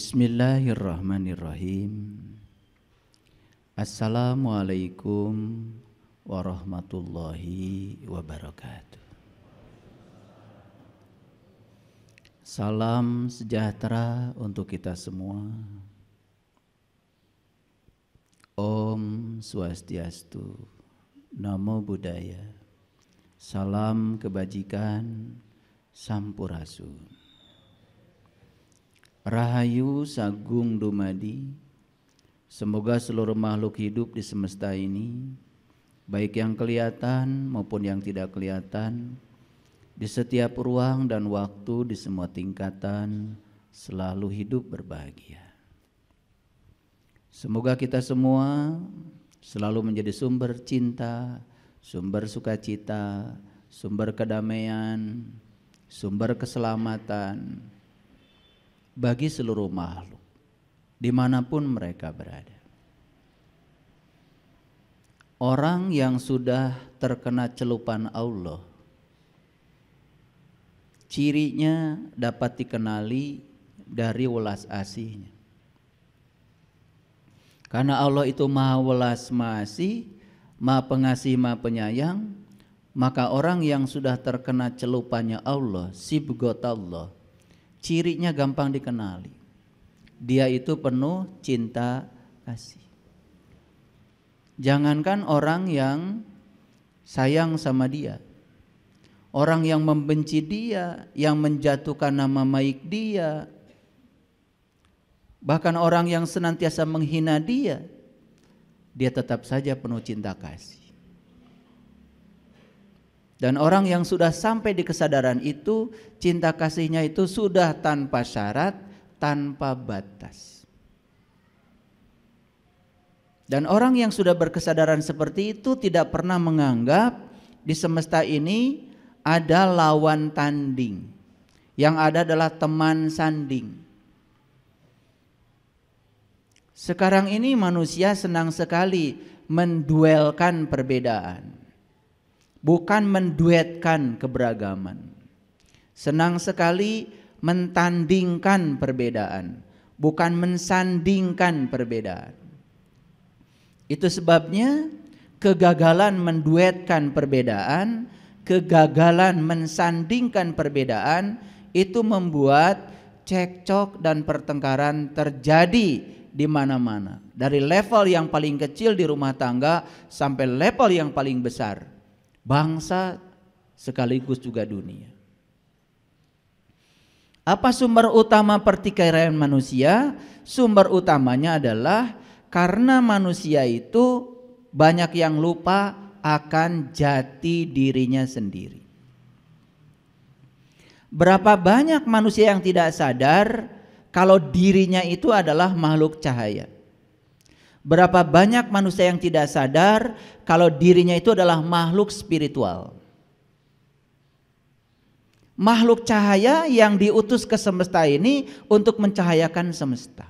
Bismillahirrahmanirrahim. Assalamualaikum warahmatullahi wabarakatuh. Salam sejahtera untuk kita semua. Om Swastiastu, Namo Buddhaya, Salam Kebajikan, Sampurasun. Rahayu Sagung Dumadi, semoga seluruh makhluk hidup di semesta ini, baik yang kelihatan maupun yang tidak kelihatan, di setiap ruang dan waktu, di semua tingkatan, selalu hidup berbahagia. Semoga kita semua selalu menjadi sumber cinta, sumber sukacita, sumber kedamaian, sumber keselamatan, bagi seluruh makhluk dimanapun mereka berada. Orang yang sudah terkena celupan Allah, cirinya dapat dikenali dari welas asihnya. Karena Allah itu maha welas masih, maha pengasih, maha penyayang, maka orang yang sudah terkena celupannya Allah, sibgot Allah, Cirinya gampang dikenali. Dia itu penuh cinta kasih. Jangankan orang yang sayang sama dia, orang yang membenci dia, yang menjatuhkan nama baik dia, bahkan orang yang senantiasa menghina dia, dia tetap saja penuh cinta kasih. Dan orang yang sudah sampai di kesadaran itu, cinta kasihnya itu sudah tanpa syarat, tanpa batas. Dan orang yang sudah berkesadaran seperti itu tidak pernah menganggap di semesta ini ada lawan tanding. Yang ada adalah teman sanding. Sekarang ini manusia senang sekali menduelkan perbedaan bukan menduetkan keberagaman. Senang sekali mentandingkan perbedaan, bukan mensandingkan perbedaan. Itu sebabnya kegagalan menduetkan perbedaan, kegagalan mensandingkan perbedaan itu membuat cekcok dan pertengkaran terjadi di mana-mana. Dari level yang paling kecil di rumah tangga sampai level yang paling besar bangsa sekaligus juga dunia. Apa sumber utama pertikaian manusia? Sumber utamanya adalah karena manusia itu banyak yang lupa akan jati dirinya sendiri. Berapa banyak manusia yang tidak sadar kalau dirinya itu adalah makhluk cahaya? Berapa banyak manusia yang tidak sadar kalau dirinya itu adalah makhluk spiritual. Makhluk cahaya yang diutus ke semesta ini untuk mencahayakan semesta.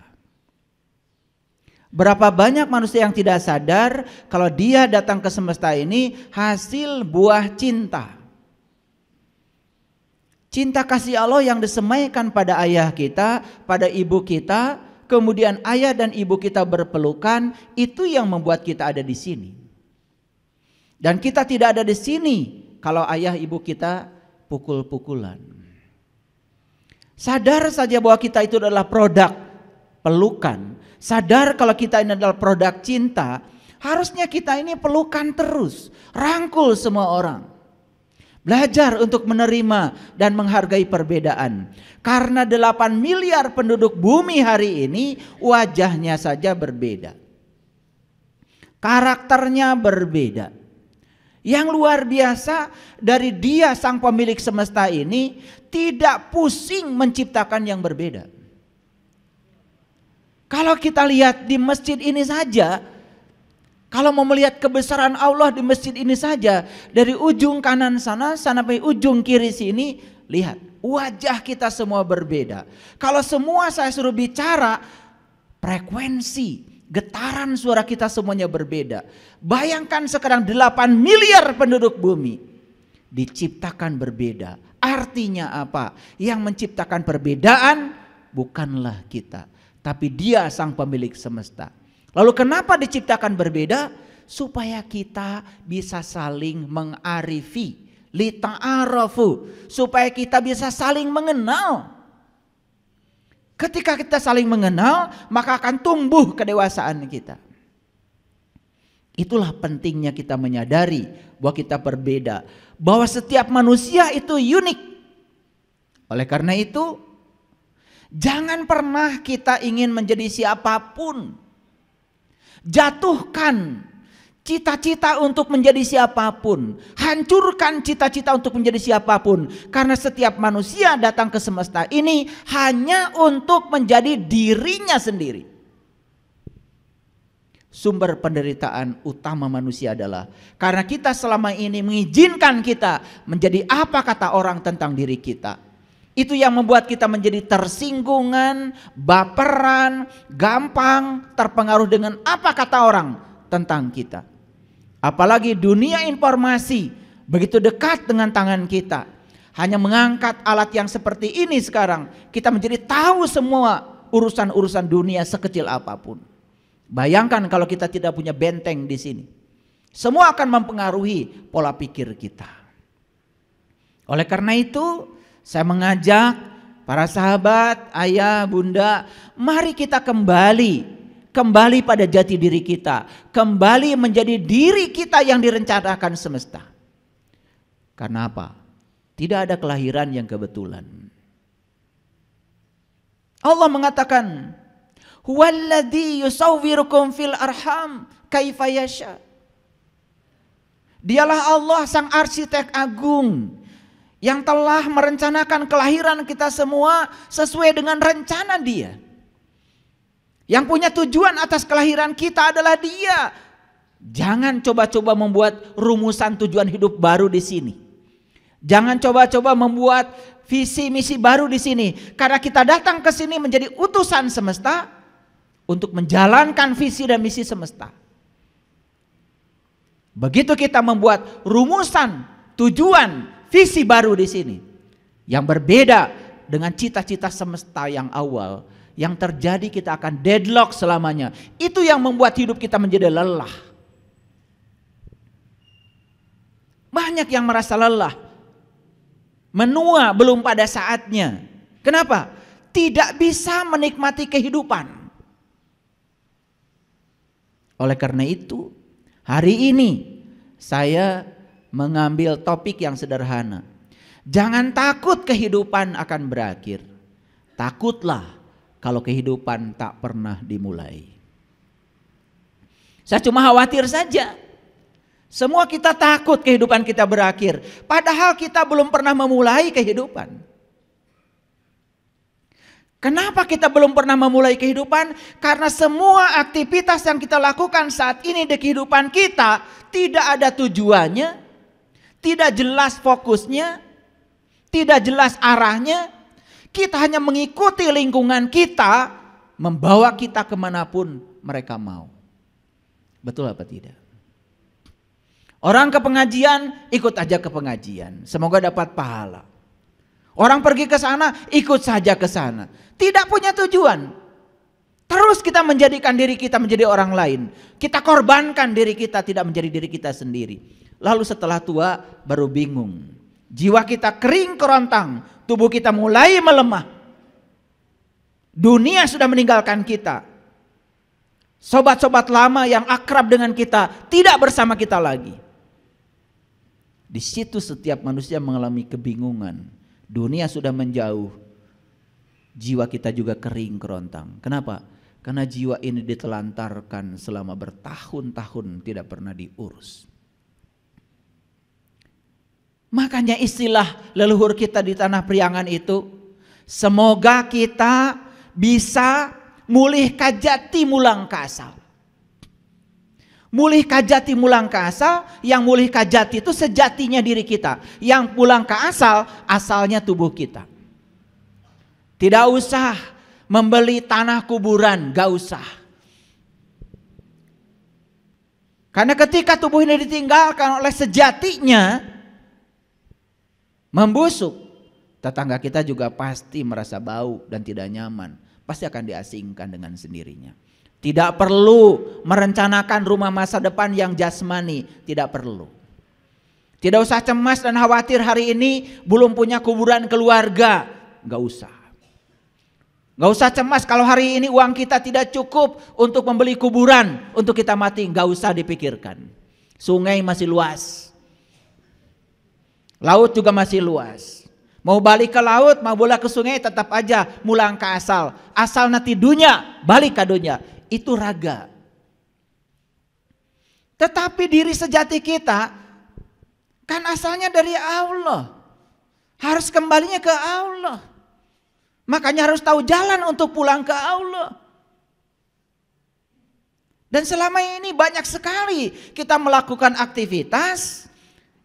Berapa banyak manusia yang tidak sadar kalau dia datang ke semesta ini hasil buah cinta. Cinta kasih Allah yang disemaikan pada ayah kita, pada ibu kita, kemudian ayah dan ibu kita berpelukan, itu yang membuat kita ada di sini. Dan kita tidak ada di sini kalau ayah ibu kita pukul-pukulan. Sadar saja bahwa kita itu adalah produk pelukan. Sadar kalau kita ini adalah produk cinta, harusnya kita ini pelukan terus, rangkul semua orang. Belajar untuk menerima dan menghargai perbedaan. Karena 8 miliar penduduk bumi hari ini wajahnya saja berbeda. Karakternya berbeda. Yang luar biasa dari dia sang pemilik semesta ini tidak pusing menciptakan yang berbeda. Kalau kita lihat di masjid ini saja, kalau mau melihat kebesaran Allah di masjid ini saja, dari ujung kanan sana sampai ujung kiri sini, lihat wajah kita semua berbeda. Kalau semua saya suruh bicara, frekuensi, getaran suara kita semuanya berbeda. Bayangkan sekarang 8 miliar penduduk bumi diciptakan berbeda. Artinya apa? Yang menciptakan perbedaan bukanlah kita, tapi Dia sang pemilik semesta. Lalu kenapa diciptakan berbeda? Supaya kita bisa saling mengarifi. Lita'arafu. Supaya kita bisa saling mengenal. Ketika kita saling mengenal, maka akan tumbuh kedewasaan kita. Itulah pentingnya kita menyadari bahwa kita berbeda. Bahwa setiap manusia itu unik. Oleh karena itu, jangan pernah kita ingin menjadi siapapun Jatuhkan cita-cita untuk menjadi siapapun. Hancurkan cita-cita untuk menjadi siapapun. Karena setiap manusia datang ke semesta ini hanya untuk menjadi dirinya sendiri. Sumber penderitaan utama manusia adalah karena kita selama ini mengizinkan kita menjadi apa kata orang tentang diri kita itu yang membuat kita menjadi tersinggungan, baperan, gampang terpengaruh dengan apa kata orang tentang kita. Apalagi dunia informasi begitu dekat dengan tangan kita. Hanya mengangkat alat yang seperti ini sekarang, kita menjadi tahu semua urusan-urusan dunia sekecil apapun. Bayangkan kalau kita tidak punya benteng di sini. Semua akan mempengaruhi pola pikir kita. Oleh karena itu, saya mengajak para sahabat, ayah, bunda, mari kita kembali kembali pada jati diri kita, kembali menjadi diri kita yang direncanakan semesta. Karena apa? Tidak ada kelahiran yang kebetulan. Allah mengatakan, "Huwallazi yusawwirukum fil arham kaifa yasha." Dialah Allah sang arsitek agung yang telah merencanakan kelahiran kita semua sesuai dengan rencana Dia. Yang punya tujuan atas kelahiran kita adalah Dia. Jangan coba-coba membuat rumusan tujuan hidup baru di sini. Jangan coba-coba membuat visi misi baru di sini karena kita datang ke sini menjadi utusan semesta untuk menjalankan visi dan misi semesta. Begitu kita membuat rumusan tujuan visi baru di sini yang berbeda dengan cita-cita semesta yang awal yang terjadi kita akan deadlock selamanya. Itu yang membuat hidup kita menjadi lelah. Banyak yang merasa lelah. Menua belum pada saatnya. Kenapa? Tidak bisa menikmati kehidupan. Oleh karena itu, hari ini saya mengambil topik yang sederhana. Jangan takut kehidupan akan berakhir. Takutlah kalau kehidupan tak pernah dimulai. Saya cuma khawatir saja. Semua kita takut kehidupan kita berakhir, padahal kita belum pernah memulai kehidupan. Kenapa kita belum pernah memulai kehidupan? Karena semua aktivitas yang kita lakukan saat ini di kehidupan kita tidak ada tujuannya, tidak jelas fokusnya, tidak jelas arahnya, kita hanya mengikuti lingkungan kita, membawa kita kemanapun mereka mau. Betul apa tidak? Orang ke pengajian, ikut aja ke pengajian. Semoga dapat pahala. Orang pergi ke sana, ikut saja ke sana. Tidak punya tujuan. Terus kita menjadikan diri kita menjadi orang lain. Kita korbankan diri kita tidak menjadi diri kita sendiri lalu setelah tua baru bingung. Jiwa kita kering kerontang, tubuh kita mulai melemah. Dunia sudah meninggalkan kita. Sobat-sobat lama yang akrab dengan kita tidak bersama kita lagi. Di situ setiap manusia mengalami kebingungan. Dunia sudah menjauh. Jiwa kita juga kering kerontang. Kenapa? Karena jiwa ini ditelantarkan selama bertahun-tahun tidak pernah diurus. Makanya istilah leluhur kita di tanah Priangan itu semoga kita bisa mulih kajati mulang kasal, Mulih kajati mulang ke asal, yang mulih kajati itu sejatinya diri kita. Yang pulang ke asal, asalnya tubuh kita. Tidak usah membeli tanah kuburan, gak usah. Karena ketika tubuh ini ditinggalkan oleh sejatinya, membusuk, tetangga kita juga pasti merasa bau dan tidak nyaman. Pasti akan diasingkan dengan sendirinya. Tidak perlu merencanakan rumah masa depan yang jasmani, tidak perlu. Tidak usah cemas dan khawatir hari ini belum punya kuburan keluarga, nggak usah. Nggak usah cemas kalau hari ini uang kita tidak cukup untuk membeli kuburan untuk kita mati, nggak usah dipikirkan. Sungai masih luas, Laut juga masih luas. Mau balik ke laut, mau bola ke sungai tetap aja mulang ke asal. Asal nanti dunia, balik ke dunia. Itu raga. Tetapi diri sejati kita kan asalnya dari Allah. Harus kembalinya ke Allah. Makanya harus tahu jalan untuk pulang ke Allah. Dan selama ini banyak sekali kita melakukan aktivitas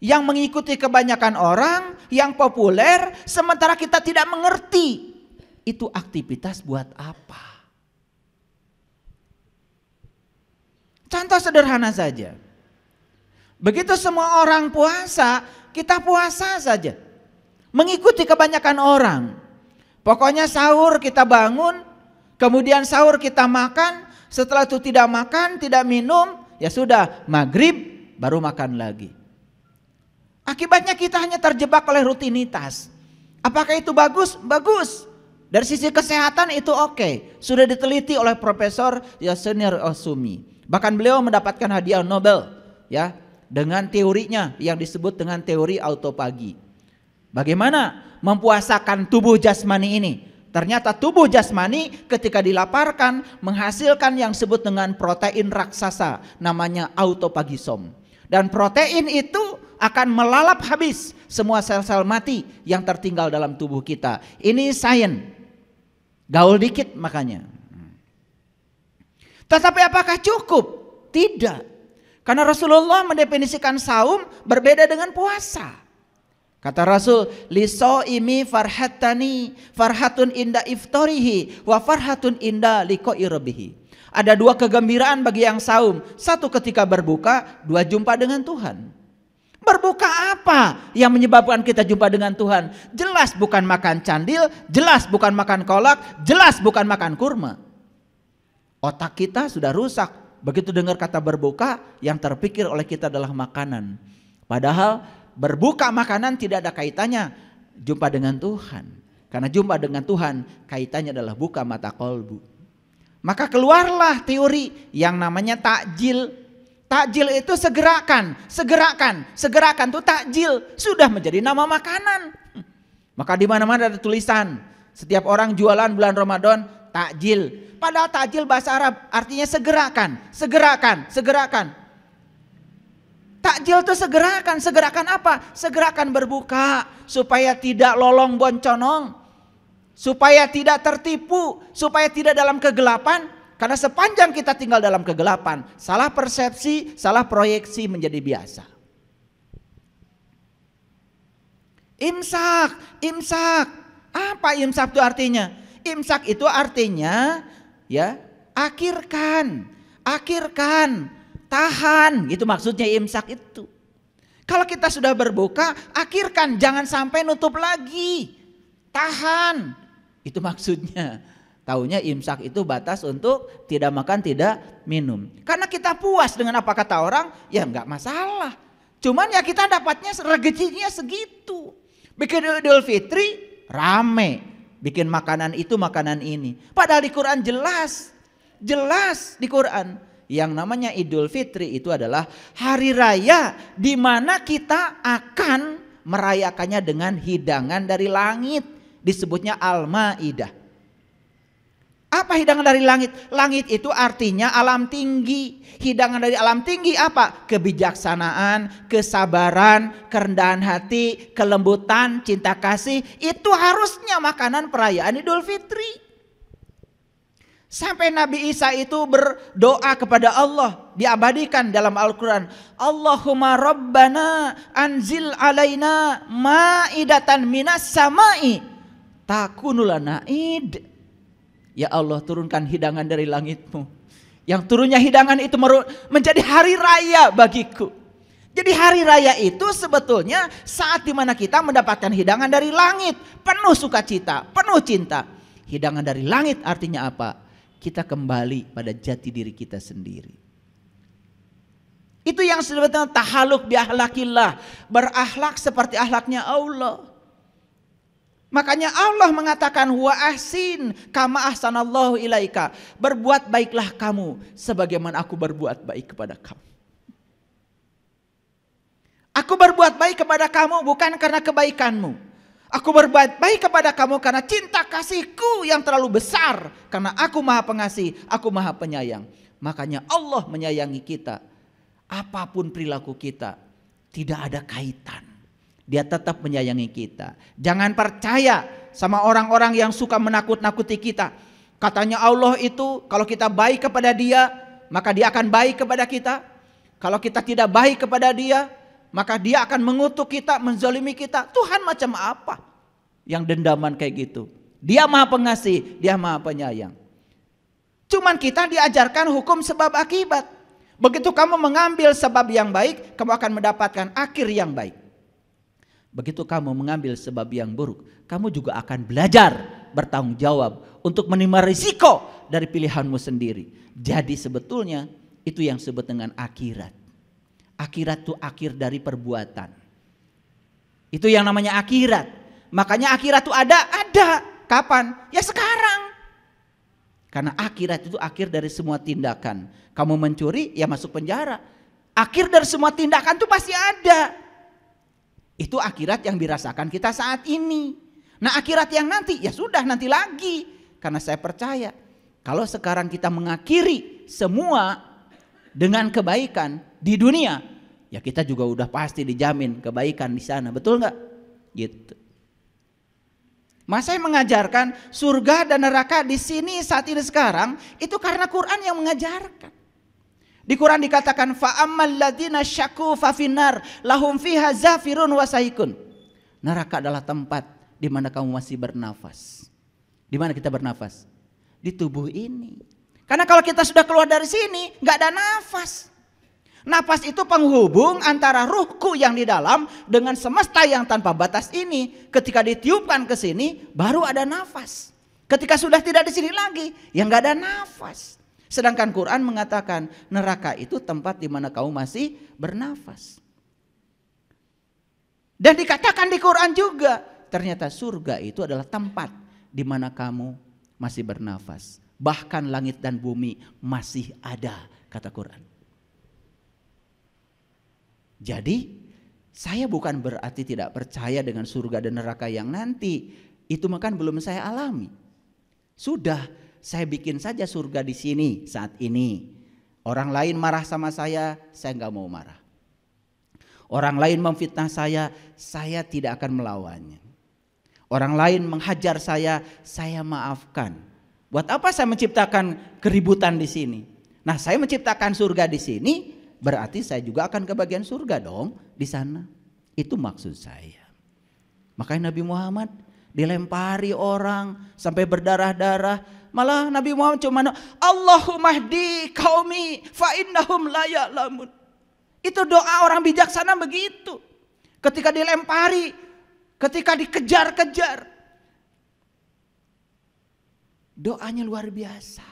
yang mengikuti kebanyakan orang, yang populer, sementara kita tidak mengerti itu aktivitas buat apa. Contoh sederhana saja. Begitu semua orang puasa, kita puasa saja. Mengikuti kebanyakan orang. Pokoknya sahur kita bangun, kemudian sahur kita makan, setelah itu tidak makan, tidak minum, ya sudah maghrib baru makan lagi. Akibatnya kita hanya terjebak oleh rutinitas. Apakah itu bagus? Bagus. Dari sisi kesehatan itu oke. Okay. Sudah diteliti oleh Profesor Yasunir Osumi. Bahkan beliau mendapatkan hadiah Nobel ya dengan teorinya yang disebut dengan teori autopagi. Bagaimana mempuasakan tubuh jasmani ini? Ternyata tubuh jasmani ketika dilaparkan menghasilkan yang disebut dengan protein raksasa namanya autopagisom. Dan protein itu akan melalap habis semua sel-sel mati yang tertinggal dalam tubuh kita. Ini sains. Gaul dikit makanya. Tetapi apakah cukup? Tidak. Karena Rasulullah mendefinisikan saum berbeda dengan puasa. Kata Rasul, liso imi farhatani farhatun inda iftorihi wa farhatun inda liko irobihi. Ada dua kegembiraan bagi yang saum. Satu ketika berbuka, dua jumpa dengan Tuhan. Berbuka apa yang menyebabkan kita jumpa dengan Tuhan? Jelas bukan makan candil, jelas bukan makan kolak, jelas bukan makan kurma. Otak kita sudah rusak. Begitu dengar kata berbuka, yang terpikir oleh kita adalah makanan. Padahal berbuka makanan tidak ada kaitannya jumpa dengan Tuhan. Karena jumpa dengan Tuhan kaitannya adalah buka mata kolbu. Maka keluarlah teori yang namanya takjil Takjil itu segerakan, segerakan, segerakan itu takjil sudah menjadi nama makanan. Maka di mana-mana ada tulisan setiap orang jualan bulan Ramadan takjil. Padahal takjil bahasa Arab artinya segerakan, segerakan, segerakan. Takjil itu segerakan, segerakan apa? Segerakan berbuka supaya tidak lolong bonconong, supaya tidak tertipu, supaya tidak dalam kegelapan, karena sepanjang kita tinggal dalam kegelapan, salah persepsi, salah proyeksi menjadi biasa. Imsak, imsak. Apa imsak itu artinya? Imsak itu artinya ya, akhirkan, akhirkan, tahan, itu maksudnya imsak itu. Kalau kita sudah berbuka, akhirkan, jangan sampai nutup lagi. Tahan. Itu maksudnya. Tahunya imsak itu batas untuk tidak makan, tidak minum. Karena kita puas dengan apa kata orang, ya enggak masalah. Cuman ya kita dapatnya rezekinya segitu. Bikin Idul Fitri rame, bikin makanan itu makanan ini. Padahal di Quran jelas, jelas di Quran yang namanya Idul Fitri itu adalah hari raya di mana kita akan merayakannya dengan hidangan dari langit. Disebutnya Al-Maidah. Apa hidangan dari langit? Langit itu artinya alam tinggi. Hidangan dari alam tinggi apa? Kebijaksanaan, kesabaran, kerendahan hati, kelembutan, cinta kasih. Itu harusnya makanan perayaan Idul Fitri. Sampai Nabi Isa itu berdoa kepada Allah diabadikan dalam Al-Qur'an. Allahumma rabbana anzil alaina ma'idatan minas sama'i takunulana Ya Allah turunkan hidangan dari langitmu. Yang turunnya hidangan itu menjadi hari raya bagiku. Jadi hari raya itu sebetulnya saat dimana kita mendapatkan hidangan dari langit. Penuh sukacita, penuh cinta. Hidangan dari langit artinya apa? Kita kembali pada jati diri kita sendiri. Itu yang sebetulnya tahaluk biahlakillah. berahlak seperti ahlaknya Allah. Makanya Allah mengatakan wa ahsin kama ahsanallahu ilaika. Berbuat baiklah kamu sebagaimana aku berbuat baik kepada kamu. Aku berbuat baik kepada kamu bukan karena kebaikanmu. Aku berbuat baik kepada kamu karena cinta kasihku yang terlalu besar. Karena aku maha pengasih, aku maha penyayang. Makanya Allah menyayangi kita. Apapun perilaku kita, tidak ada kaitan dia tetap menyayangi kita. Jangan percaya sama orang-orang yang suka menakut-nakuti kita. Katanya Allah itu kalau kita baik kepada dia, maka dia akan baik kepada kita. Kalau kita tidak baik kepada dia, maka dia akan mengutuk kita, menzolimi kita. Tuhan macam apa yang dendaman kayak gitu? Dia maha pengasih, dia maha penyayang. Cuman kita diajarkan hukum sebab akibat. Begitu kamu mengambil sebab yang baik, kamu akan mendapatkan akhir yang baik. Begitu kamu mengambil sebab yang buruk, kamu juga akan belajar bertanggung jawab untuk menerima risiko dari pilihanmu sendiri. Jadi sebetulnya itu yang sebut dengan akhirat. Akhirat itu akhir dari perbuatan. Itu yang namanya akhirat. Makanya akhirat itu ada, ada. Kapan? Ya sekarang. Karena akhirat itu akhir dari semua tindakan. Kamu mencuri, ya masuk penjara. Akhir dari semua tindakan itu pasti ada. Itu akhirat yang dirasakan kita saat ini. Nah akhirat yang nanti ya sudah nanti lagi. Karena saya percaya kalau sekarang kita mengakhiri semua dengan kebaikan di dunia. Ya kita juga udah pasti dijamin kebaikan di sana. Betul nggak? Gitu. Mas saya mengajarkan surga dan neraka di sini saat ini sekarang itu karena Quran yang mengajarkan. Di Quran dikatakan fa'ammal ladzina syaku fafinar lahum fiha zafirun wasahikun. Neraka adalah tempat di mana kamu masih bernafas. Di mana kita bernafas? Di tubuh ini. Karena kalau kita sudah keluar dari sini, nggak ada nafas. Nafas itu penghubung antara ruhku yang di dalam dengan semesta yang tanpa batas ini. Ketika ditiupkan ke sini, baru ada nafas. Ketika sudah tidak di sini lagi, ya nggak ada nafas. Sedangkan Quran mengatakan neraka itu tempat di mana kamu masih bernafas. Dan dikatakan di Quran juga, ternyata surga itu adalah tempat di mana kamu masih bernafas. Bahkan langit dan bumi masih ada, kata Quran. Jadi saya bukan berarti tidak percaya dengan surga dan neraka yang nanti. Itu makan belum saya alami. Sudah saya bikin saja surga di sini saat ini. Orang lain marah sama saya, saya nggak mau marah. Orang lain memfitnah saya, saya tidak akan melawannya. Orang lain menghajar saya, saya maafkan. Buat apa saya menciptakan keributan di sini? Nah, saya menciptakan surga di sini, berarti saya juga akan kebagian surga dong di sana. Itu maksud saya. Makanya Nabi Muhammad dilempari orang sampai berdarah-darah Malah Nabi Muhammad cuma Allahumma di kaumi fa innahum la Itu doa orang bijaksana begitu. Ketika dilempari, ketika dikejar-kejar. Doanya luar biasa.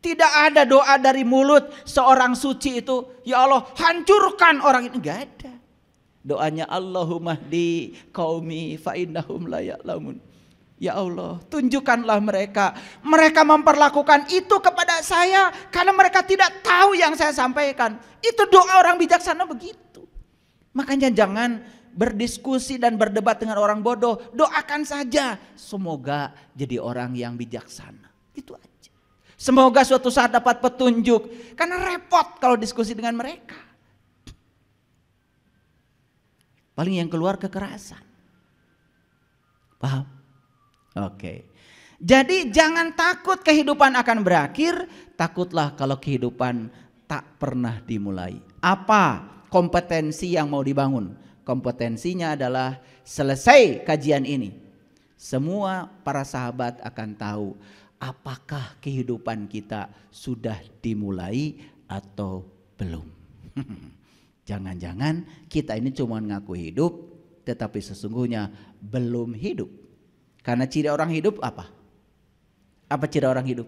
Tidak ada doa dari mulut seorang suci itu, ya Allah hancurkan orang itu Enggak ada. Doanya Allahumma di kaumi fa innahum la lamun. Ya Allah, tunjukkanlah mereka. Mereka memperlakukan itu kepada saya karena mereka tidak tahu yang saya sampaikan. Itu doa orang bijaksana begitu. Makanya jangan berdiskusi dan berdebat dengan orang bodoh. Doakan saja, semoga jadi orang yang bijaksana. Itu aja. Semoga suatu saat dapat petunjuk. Karena repot kalau diskusi dengan mereka. Paling yang keluar kekerasan. Paham? Oke. Jadi jangan takut kehidupan akan berakhir, takutlah kalau kehidupan tak pernah dimulai. Apa kompetensi yang mau dibangun? Kompetensinya adalah selesai kajian ini. Semua para sahabat akan tahu apakah kehidupan kita sudah dimulai atau belum. Jangan-jangan kita ini cuma ngaku hidup tetapi sesungguhnya belum hidup. Karena ciri orang hidup apa? Apa ciri orang hidup?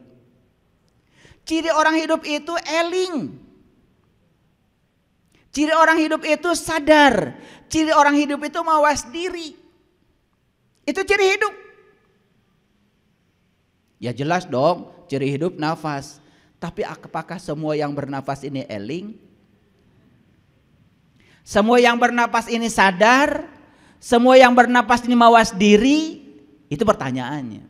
Ciri orang hidup itu eling. Ciri orang hidup itu sadar. Ciri orang hidup itu mawas diri. Itu ciri hidup. Ya jelas dong, ciri hidup nafas. Tapi apakah semua yang bernafas ini eling? Semua yang bernapas ini sadar, semua yang bernapas ini mawas diri, itu pertanyaannya.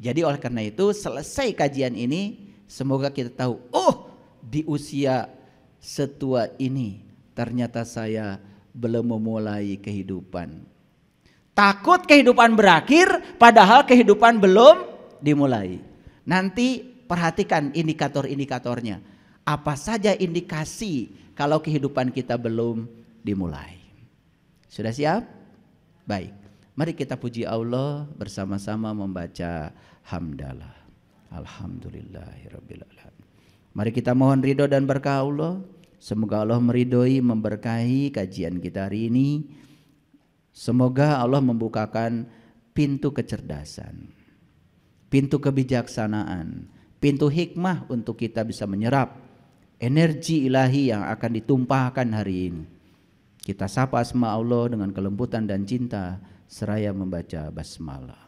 Jadi oleh karena itu selesai kajian ini semoga kita tahu, oh di usia setua ini ternyata saya belum memulai kehidupan. Takut kehidupan berakhir padahal kehidupan belum dimulai. Nanti perhatikan indikator-indikatornya. Apa saja indikasi kalau kehidupan kita belum dimulai. Sudah siap? Baik. Mari kita puji Allah bersama-sama membaca hamdalah. Alhamdulillahirrabbilalamin. Mari kita mohon ridho dan berkah Allah. Semoga Allah meridhoi, memberkahi kajian kita hari ini. Semoga Allah membukakan pintu kecerdasan, pintu kebijaksanaan, pintu hikmah untuk kita bisa menyerap energi ilahi yang akan ditumpahkan hari ini. Kita sapa asma Allah dengan kelembutan dan cinta seraya membaca basmalah.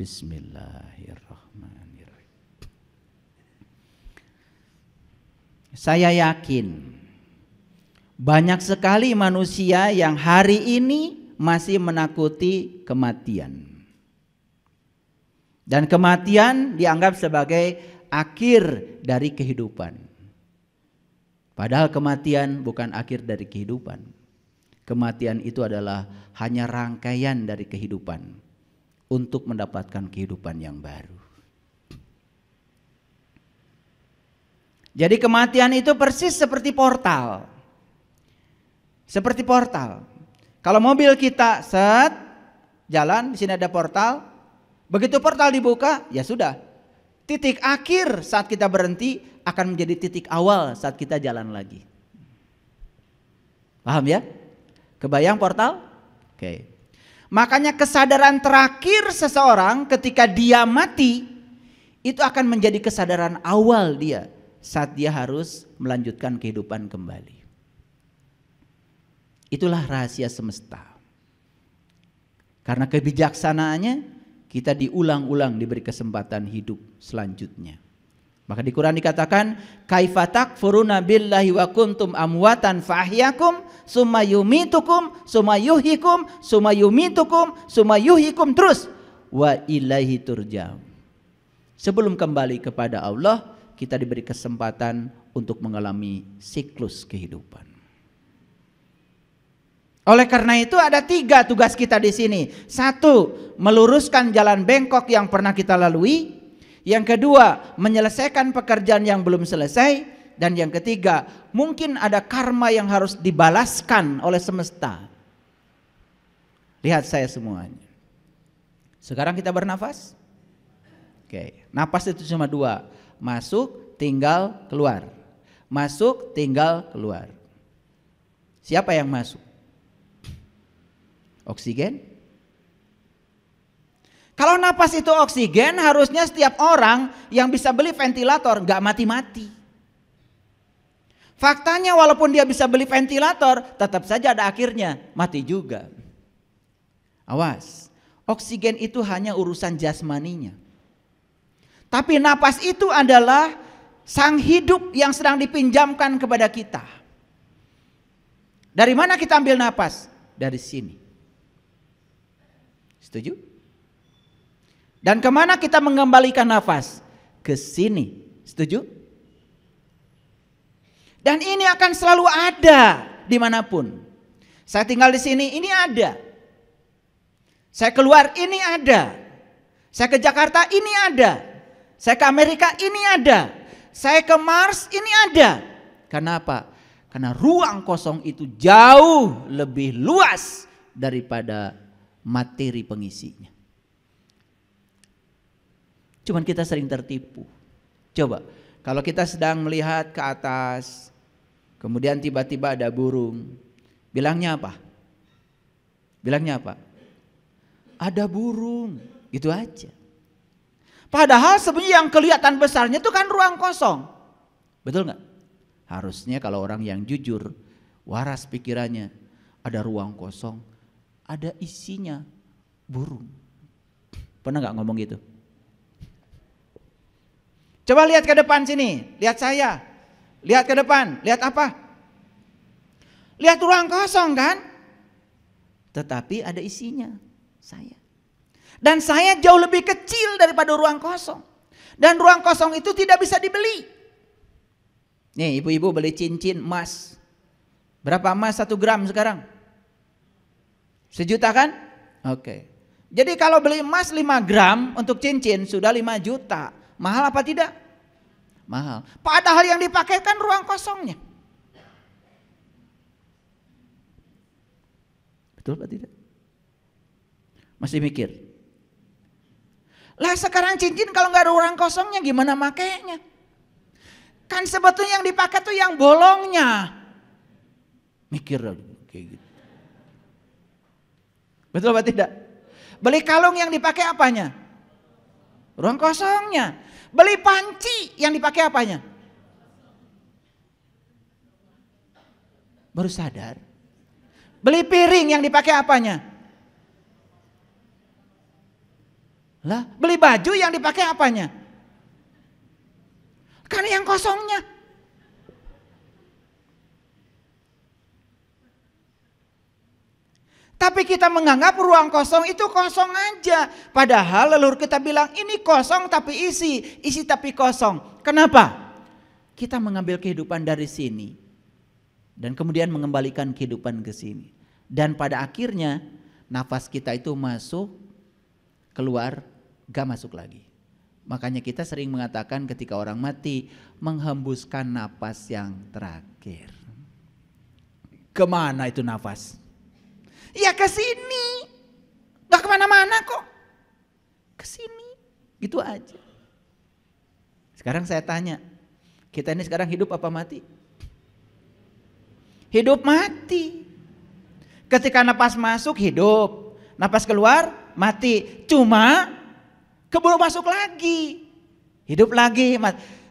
Bismillahirrahmanirrahim. Saya yakin banyak sekali manusia yang hari ini masih menakuti kematian. Dan kematian dianggap sebagai akhir dari kehidupan. Padahal kematian bukan akhir dari kehidupan. Kematian itu adalah hanya rangkaian dari kehidupan untuk mendapatkan kehidupan yang baru. Jadi kematian itu persis seperti portal. Seperti portal. Kalau mobil kita set jalan di sini ada portal. Begitu portal dibuka, ya sudah. Titik akhir saat kita berhenti akan menjadi titik awal saat kita jalan lagi. Paham ya? Kebayang portal? Oke. Okay. Makanya kesadaran terakhir seseorang ketika dia mati itu akan menjadi kesadaran awal dia saat dia harus melanjutkan kehidupan kembali. Itulah rahasia semesta. Karena kebijaksanaannya kita diulang-ulang diberi kesempatan hidup selanjutnya. Maka di Quran dikatakan kaifatak furuna billahi wa kuntum amwatan fahyakum summa yumitukum summa yuhikum summa yumitukum summa yuhikum terus wa ilahi turjam. Sebelum kembali kepada Allah, kita diberi kesempatan untuk mengalami siklus kehidupan. Oleh karena itu ada tiga tugas kita di sini. Satu, meluruskan jalan bengkok yang pernah kita lalui. Yang kedua, menyelesaikan pekerjaan yang belum selesai. Dan yang ketiga, mungkin ada karma yang harus dibalaskan oleh semesta. Lihat saya semuanya. Sekarang kita bernafas. Oke, nafas itu cuma dua. Masuk, tinggal, keluar. Masuk, tinggal, keluar. Siapa yang masuk? Oksigen, kalau napas itu oksigen, harusnya setiap orang yang bisa beli ventilator nggak mati-mati. Faktanya walaupun dia bisa beli ventilator, tetap saja ada akhirnya mati juga. Awas, oksigen itu hanya urusan jasmaninya. Tapi napas itu adalah sang hidup yang sedang dipinjamkan kepada kita. Dari mana kita ambil napas? Dari sini. Setuju? Dan kemana kita mengembalikan nafas? Ke sini. Setuju? Dan ini akan selalu ada dimanapun. Saya tinggal di sini, ini ada. Saya keluar, ini ada. Saya ke Jakarta, ini ada. Saya ke Amerika, ini ada. Saya ke Mars, ini ada. Kenapa? Karena ruang kosong itu jauh lebih luas daripada materi pengisinya. Cuman kita sering tertipu. Coba, kalau kita sedang melihat ke atas, kemudian tiba-tiba ada burung, bilangnya apa? Bilangnya apa? Ada burung, itu aja. Padahal sebenarnya yang kelihatan besarnya itu kan ruang kosong. Betul nggak? Harusnya kalau orang yang jujur, waras pikirannya, ada ruang kosong, ada isinya burung. Pernah nggak ngomong gitu? Coba lihat ke depan sini, lihat saya. Lihat ke depan, lihat apa? Lihat ruang kosong kan? Tetapi ada isinya, saya. Dan saya jauh lebih kecil daripada ruang kosong. Dan ruang kosong itu tidak bisa dibeli. Nih ibu-ibu beli cincin emas. Berapa emas satu gram sekarang? Sejuta kan? Oke. Jadi kalau beli emas lima gram untuk cincin sudah lima juta. Mahal apa tidak? Mahal. Padahal yang dipakai kan ruang kosongnya. Betul apa tidak? Masih mikir. Lah sekarang cincin kalau nggak ada ruang kosongnya gimana makainya? Kan sebetulnya yang dipakai tuh yang bolongnya. Mikir kayak gitu. Betul apa tidak? Beli kalung yang dipakai apanya? Ruang kosongnya. Beli panci yang dipakai apanya? Baru sadar. Beli piring yang dipakai apanya? Lah, beli baju yang dipakai apanya? kan yang kosongnya. Tapi kita menganggap ruang kosong itu kosong aja. Padahal leluhur kita bilang ini kosong tapi isi, isi tapi kosong. Kenapa? Kita mengambil kehidupan dari sini dan kemudian mengembalikan kehidupan ke sini. Dan pada akhirnya nafas kita itu masuk, keluar, gak masuk lagi. Makanya kita sering mengatakan ketika orang mati menghembuskan nafas yang terakhir. Kemana itu nafas? Ya ke sini. Gak kemana-mana kok. Ke sini. Gitu aja. Sekarang saya tanya. Kita ini sekarang hidup apa mati? Hidup mati. Ketika napas masuk hidup. Napas keluar mati. Cuma keburu masuk lagi. Hidup lagi.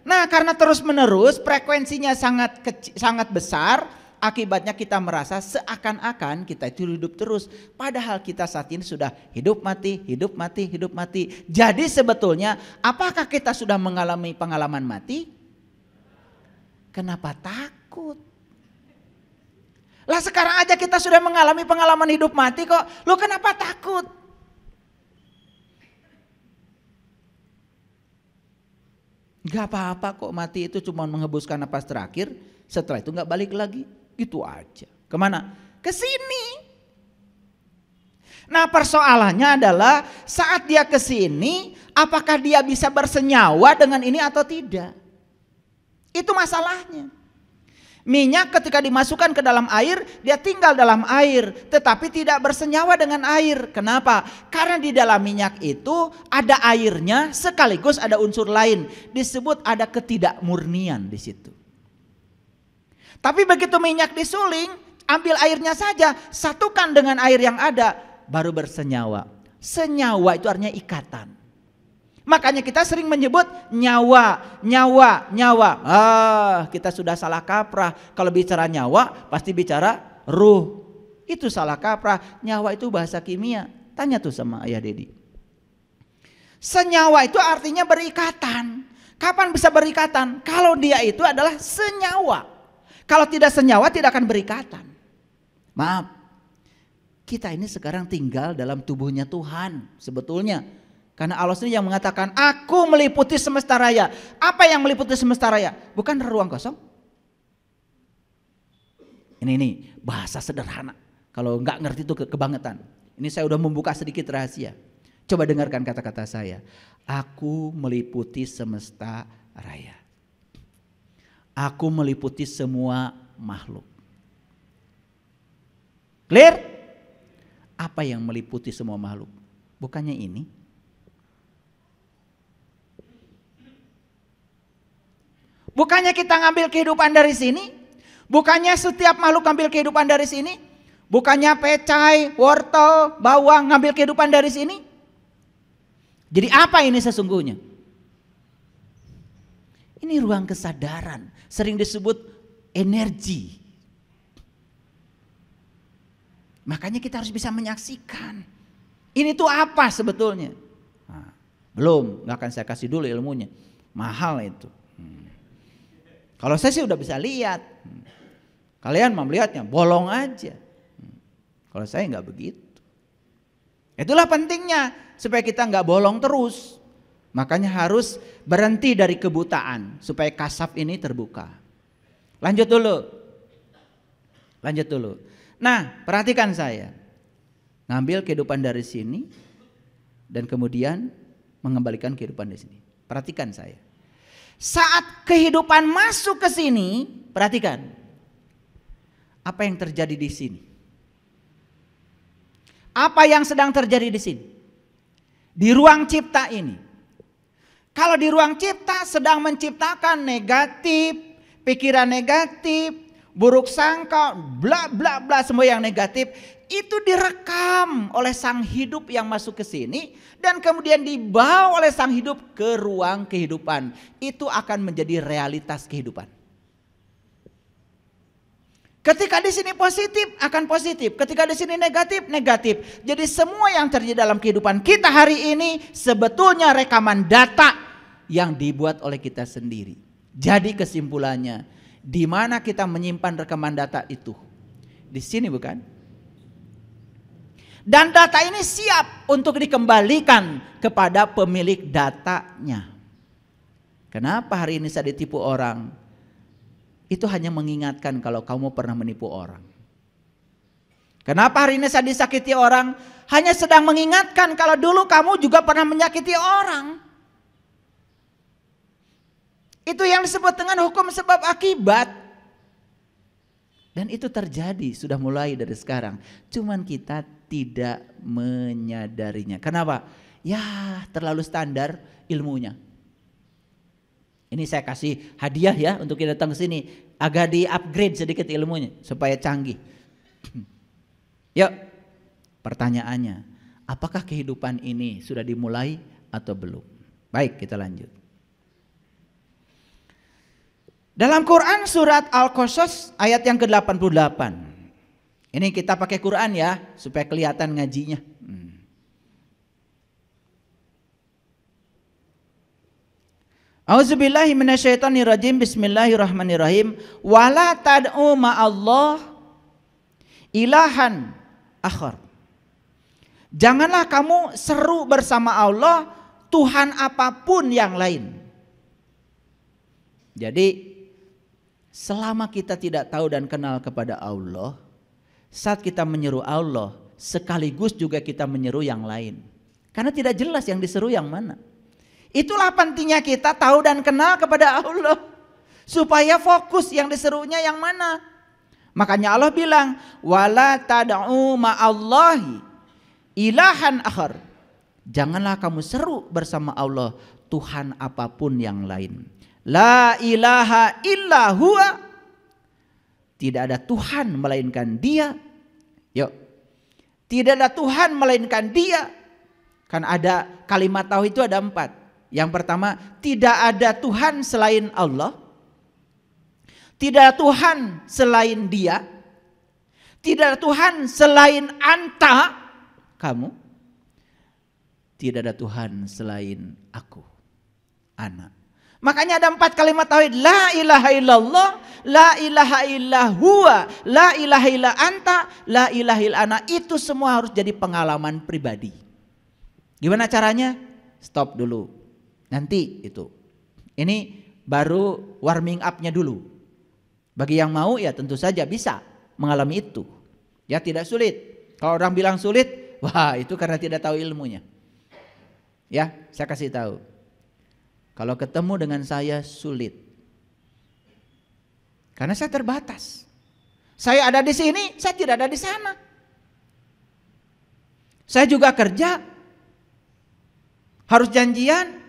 Nah karena terus menerus frekuensinya sangat kecil, sangat besar Akibatnya kita merasa seakan-akan kita itu hidup terus. Padahal kita saat ini sudah hidup mati, hidup mati, hidup mati. Jadi sebetulnya apakah kita sudah mengalami pengalaman mati? Kenapa takut? Lah sekarang aja kita sudah mengalami pengalaman hidup mati kok. Lu kenapa takut? Gak apa-apa kok mati itu cuma menghembuskan napas terakhir. Setelah itu gak balik lagi. Itu aja. Kemana? Ke sini. Nah persoalannya adalah saat dia ke sini apakah dia bisa bersenyawa dengan ini atau tidak. Itu masalahnya. Minyak ketika dimasukkan ke dalam air dia tinggal dalam air tetapi tidak bersenyawa dengan air. Kenapa? Karena di dalam minyak itu ada airnya sekaligus ada unsur lain disebut ada ketidakmurnian di situ. Tapi begitu minyak disuling, ambil airnya saja, satukan dengan air yang ada, baru bersenyawa. Senyawa itu artinya ikatan. Makanya kita sering menyebut nyawa, nyawa, nyawa. Ah, kita sudah salah kaprah. Kalau bicara nyawa, pasti bicara ruh. Itu salah kaprah. Nyawa itu bahasa kimia. Tanya tuh sama Ayah Dedi. Senyawa itu artinya berikatan. Kapan bisa berikatan? Kalau dia itu adalah senyawa. Kalau tidak senyawa tidak akan berikatan. Maaf, kita ini sekarang tinggal dalam tubuhnya Tuhan sebetulnya. Karena Allah sendiri yang mengatakan, aku meliputi semesta raya. Apa yang meliputi semesta raya? Bukan ruang kosong. Ini ini bahasa sederhana. Kalau nggak ngerti itu kebangetan. Ini saya udah membuka sedikit rahasia. Coba dengarkan kata-kata saya. Aku meliputi semesta raya. Aku meliputi semua makhluk. Clear? Apa yang meliputi semua makhluk? Bukannya ini? Bukannya kita ngambil kehidupan dari sini? Bukannya setiap makhluk ngambil kehidupan dari sini? Bukannya pecai, wortel, bawang ngambil kehidupan dari sini? Jadi apa ini sesungguhnya? Ini ruang kesadaran sering disebut energi. Makanya kita harus bisa menyaksikan. Ini tuh apa sebetulnya? Nah, belum, nggak akan saya kasih dulu ilmunya. Mahal itu. Hmm. Kalau saya sih udah bisa lihat. Hmm. Kalian mau melihatnya, bolong aja. Hmm. Kalau saya nggak begitu. Itulah pentingnya supaya kita nggak bolong terus. Makanya harus berhenti dari kebutaan supaya kasaf ini terbuka. Lanjut dulu. Lanjut dulu. Nah, perhatikan saya. Ngambil kehidupan dari sini dan kemudian mengembalikan kehidupan di sini. Perhatikan saya. Saat kehidupan masuk ke sini, perhatikan. Apa yang terjadi di sini? Apa yang sedang terjadi di sini? Di ruang cipta ini kalau di ruang cipta sedang menciptakan negatif, pikiran negatif, buruk sangka, bla bla bla semua yang negatif itu direkam oleh sang hidup yang masuk ke sini dan kemudian dibawa oleh sang hidup ke ruang kehidupan. Itu akan menjadi realitas kehidupan. Ketika di sini positif akan positif, ketika di sini negatif negatif. Jadi semua yang terjadi dalam kehidupan kita hari ini sebetulnya rekaman data yang dibuat oleh kita sendiri. Jadi kesimpulannya, di mana kita menyimpan rekaman data itu? Di sini bukan? Dan data ini siap untuk dikembalikan kepada pemilik datanya. Kenapa hari ini saya ditipu orang? itu hanya mengingatkan kalau kamu pernah menipu orang. Kenapa hari ini saya disakiti orang? Hanya sedang mengingatkan kalau dulu kamu juga pernah menyakiti orang. Itu yang disebut dengan hukum sebab akibat. Dan itu terjadi sudah mulai dari sekarang. Cuman kita tidak menyadarinya. Kenapa? Ya terlalu standar ilmunya. Ini saya kasih hadiah ya untuk kita datang ke sini agak di-upgrade sedikit ilmunya supaya canggih. Yuk, pertanyaannya, apakah kehidupan ini sudah dimulai atau belum? Baik, kita lanjut. Dalam Quran surat Al-Qasas ayat yang ke-88. Ini kita pakai Quran ya supaya kelihatan ngajinya. Auzubillahi minasyaitonirrajim. Bismillahirrahmanirrahim. Wala tad'u ma'allah ilahan akhar. Janganlah kamu seru bersama Allah Tuhan apapun yang lain. Jadi selama kita tidak tahu dan kenal kepada Allah, saat kita menyeru Allah, sekaligus juga kita menyeru yang lain. Karena tidak jelas yang diseru yang mana. Itulah pentingnya kita tahu dan kenal kepada Allah. Supaya fokus yang diserunya yang mana. Makanya Allah bilang, Wala tada'u ma'allahi ilahan akhar. Janganlah kamu seru bersama Allah Tuhan apapun yang lain. La ilaha illa huwa. Tidak ada Tuhan melainkan dia. Yuk. Tidak ada Tuhan melainkan dia. Kan ada kalimat tahu itu ada empat yang pertama, tidak ada Tuhan selain Allah. Tidak ada Tuhan selain Dia. Tidak ada Tuhan selain anta kamu. Tidak ada Tuhan selain aku, anak. Makanya ada empat kalimat tauhid. La ilaha illallah, la ilaha illahua, la ilaha illa anta, la ilaha illa ana. Itu semua harus jadi pengalaman pribadi. Gimana caranya? Stop dulu. Nanti itu. Ini baru warming up-nya dulu. Bagi yang mau ya tentu saja bisa mengalami itu. Ya tidak sulit. Kalau orang bilang sulit, wah itu karena tidak tahu ilmunya. Ya, saya kasih tahu. Kalau ketemu dengan saya sulit. Karena saya terbatas. Saya ada di sini, saya tidak ada di sana. Saya juga kerja. Harus janjian,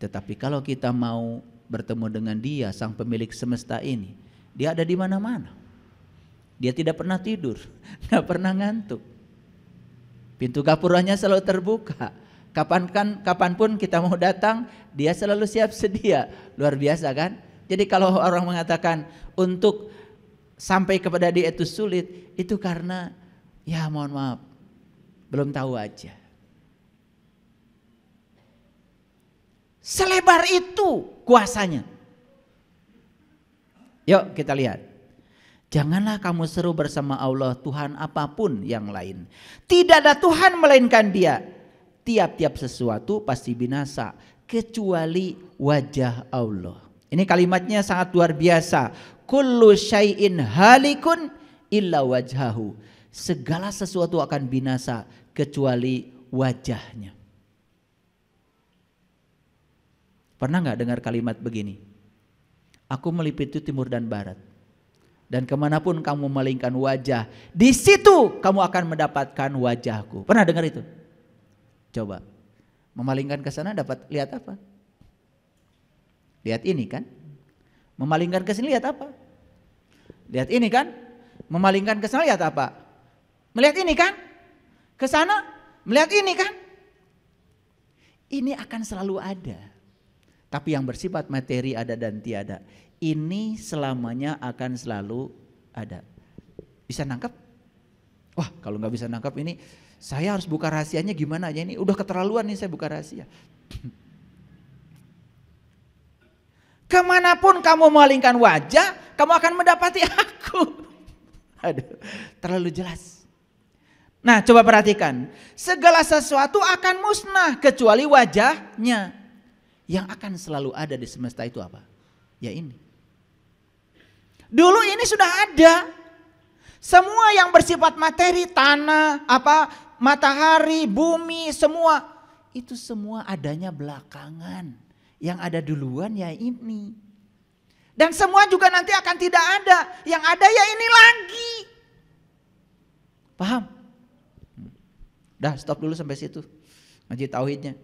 tetapi kalau kita mau bertemu dengan Dia, Sang Pemilik semesta ini, Dia ada di mana-mana. Dia tidak pernah tidur, Tidak pernah ngantuk. Pintu gapurannya selalu terbuka. Kapan kan, kapanpun kita mau datang, Dia selalu siap sedia. Luar biasa kan? Jadi kalau orang mengatakan untuk sampai kepada Dia itu sulit, itu karena ya mohon maaf, belum tahu aja. Selebar itu kuasanya. Yuk kita lihat. Janganlah kamu seru bersama Allah Tuhan apapun yang lain. Tidak ada Tuhan melainkan dia. Tiap-tiap sesuatu pasti binasa kecuali wajah Allah. Ini kalimatnya sangat luar biasa. Kullu syai'in halikun illa wajhahu. Segala sesuatu akan binasa kecuali wajahnya. Pernah nggak dengar kalimat begini? Aku meliputi timur dan barat. Dan kemanapun kamu malingkan wajah, di situ kamu akan mendapatkan wajahku. Pernah dengar itu? Coba memalingkan ke sana dapat lihat apa? Lihat ini kan? Memalingkan ke sini lihat apa? Lihat ini kan? Memalingkan ke sana lihat apa? Melihat ini kan? Ke sana melihat ini kan? Ini akan selalu ada tapi yang bersifat materi ada dan tiada. Ini selamanya akan selalu ada. Bisa nangkap? Wah, kalau nggak bisa nangkap ini, saya harus buka rahasianya gimana aja ini? Udah keterlaluan nih saya buka rahasia. Kemanapun kamu malingkan wajah, kamu akan mendapati aku. Aduh, terlalu jelas. Nah, coba perhatikan. Segala sesuatu akan musnah kecuali wajahnya yang akan selalu ada di semesta itu apa? Ya ini. Dulu ini sudah ada. Semua yang bersifat materi, tanah, apa matahari, bumi, semua itu semua adanya belakangan. Yang ada duluan ya ini. Dan semua juga nanti akan tidak ada. Yang ada ya ini lagi. Paham? Dah stop dulu sampai situ. Ngaji tauhidnya.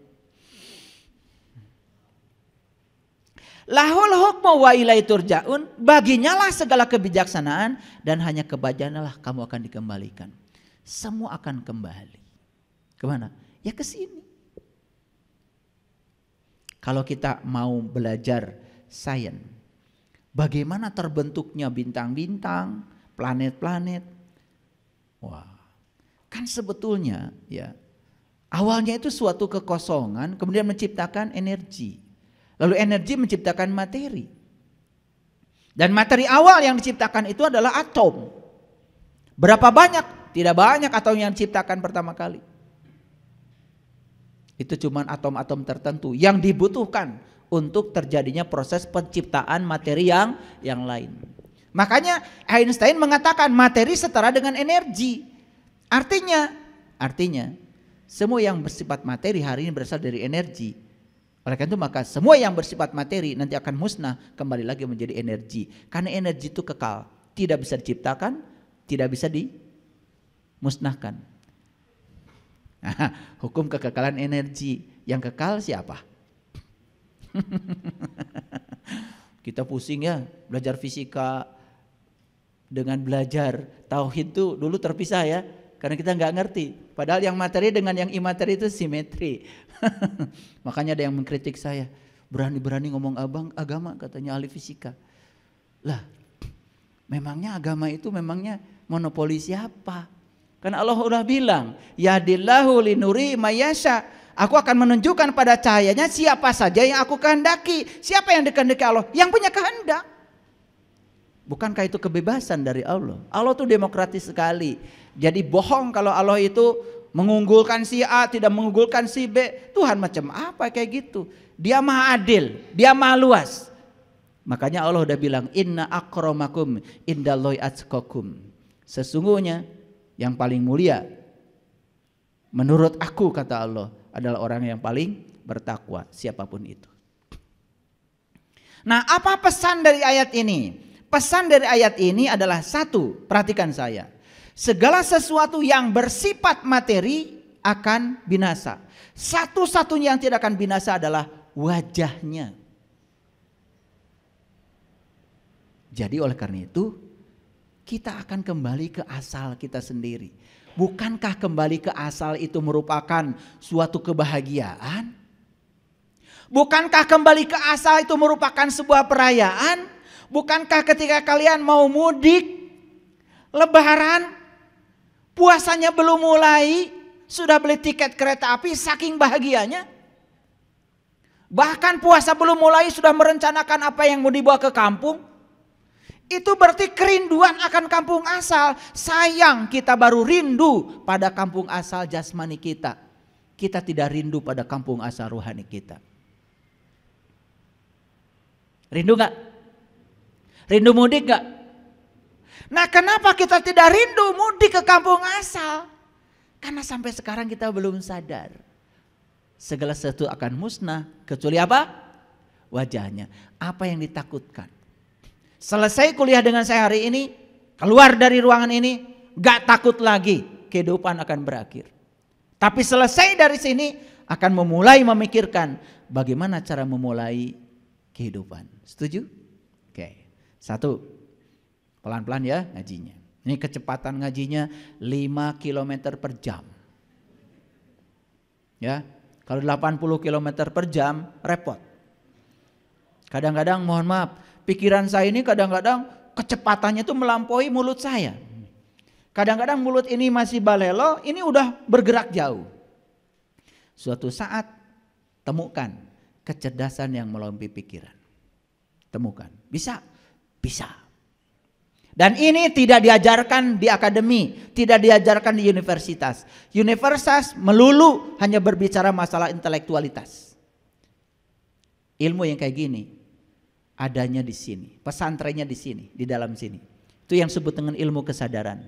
Lahul hukmu wa ilai turja'un. baginya lah segala kebijaksanaan. Dan hanya kebajaanlah kamu akan dikembalikan. Semua akan kembali. Kemana? Ya ke sini. Kalau kita mau belajar sains. Bagaimana terbentuknya bintang-bintang, planet-planet. Wah. Kan sebetulnya ya. Awalnya itu suatu kekosongan kemudian menciptakan energi. Lalu energi menciptakan materi. Dan materi awal yang diciptakan itu adalah atom. Berapa banyak? Tidak banyak atom yang diciptakan pertama kali. Itu cuma atom-atom tertentu yang dibutuhkan untuk terjadinya proses penciptaan materi yang yang lain. Makanya Einstein mengatakan materi setara dengan energi. Artinya, artinya semua yang bersifat materi hari ini berasal dari energi. Oleh karena itu maka semua yang bersifat materi nanti akan musnah kembali lagi menjadi energi. Karena energi itu kekal, tidak bisa diciptakan, tidak bisa dimusnahkan. Nah, hukum kekekalan energi yang kekal siapa? Kita pusing ya belajar fisika dengan belajar tauhid itu dulu terpisah ya karena kita nggak ngerti. Padahal yang materi dengan yang imateri itu simetri. Makanya ada yang mengkritik saya. Berani-berani ngomong abang agama katanya ahli fisika. Lah memangnya agama itu memangnya monopoli siapa? Karena Allah udah bilang, Ya Yadillahu linuri mayasya. Aku akan menunjukkan pada cahayanya siapa saja yang aku kehendaki. Siapa yang dikehendaki Allah? Yang punya kehendak. Bukankah itu kebebasan dari Allah? Allah tuh demokratis sekali. Jadi bohong kalau Allah itu mengunggulkan si A, tidak mengunggulkan si B. Tuhan macam apa kayak gitu? Dia maha adil, dia maha luas. Makanya Allah udah bilang, inna akromakum indaloi atskokum. Sesungguhnya yang paling mulia menurut aku kata Allah adalah orang yang paling bertakwa siapapun itu. Nah apa pesan dari ayat ini? Pesan dari ayat ini adalah satu, perhatikan saya. Segala sesuatu yang bersifat materi akan binasa. Satu-satunya yang tidak akan binasa adalah wajahnya. Jadi oleh karena itu kita akan kembali ke asal kita sendiri. Bukankah kembali ke asal itu merupakan suatu kebahagiaan? Bukankah kembali ke asal itu merupakan sebuah perayaan? Bukankah ketika kalian mau mudik, lebaran, puasanya belum mulai, sudah beli tiket kereta api saking bahagianya? Bahkan puasa belum mulai sudah merencanakan apa yang mau dibawa ke kampung? Itu berarti kerinduan akan kampung asal. Sayang kita baru rindu pada kampung asal jasmani kita. Kita tidak rindu pada kampung asal rohani kita. Rindu gak? Rindu mudik gak? Nah kenapa kita tidak rindu mudik ke kampung asal? Karena sampai sekarang kita belum sadar. Segala sesuatu akan musnah kecuali apa? Wajahnya. Apa yang ditakutkan? Selesai kuliah dengan saya hari ini, keluar dari ruangan ini, gak takut lagi kehidupan akan berakhir. Tapi selesai dari sini akan memulai memikirkan bagaimana cara memulai kehidupan. Setuju? Satu, pelan-pelan ya ngajinya. Ini kecepatan ngajinya 5 km per jam. Ya, kalau 80 km per jam repot. Kadang-kadang mohon maaf, pikiran saya ini kadang-kadang kecepatannya itu melampaui mulut saya. Kadang-kadang mulut ini masih balelo, ini udah bergerak jauh. Suatu saat temukan kecerdasan yang melampaui pikiran. Temukan. Bisa. Bisa. Dan ini tidak diajarkan di akademi, tidak diajarkan di universitas. Universitas melulu hanya berbicara masalah intelektualitas. Ilmu yang kayak gini adanya di sini, pesantrennya di sini, di dalam sini. Itu yang disebut dengan ilmu kesadaran.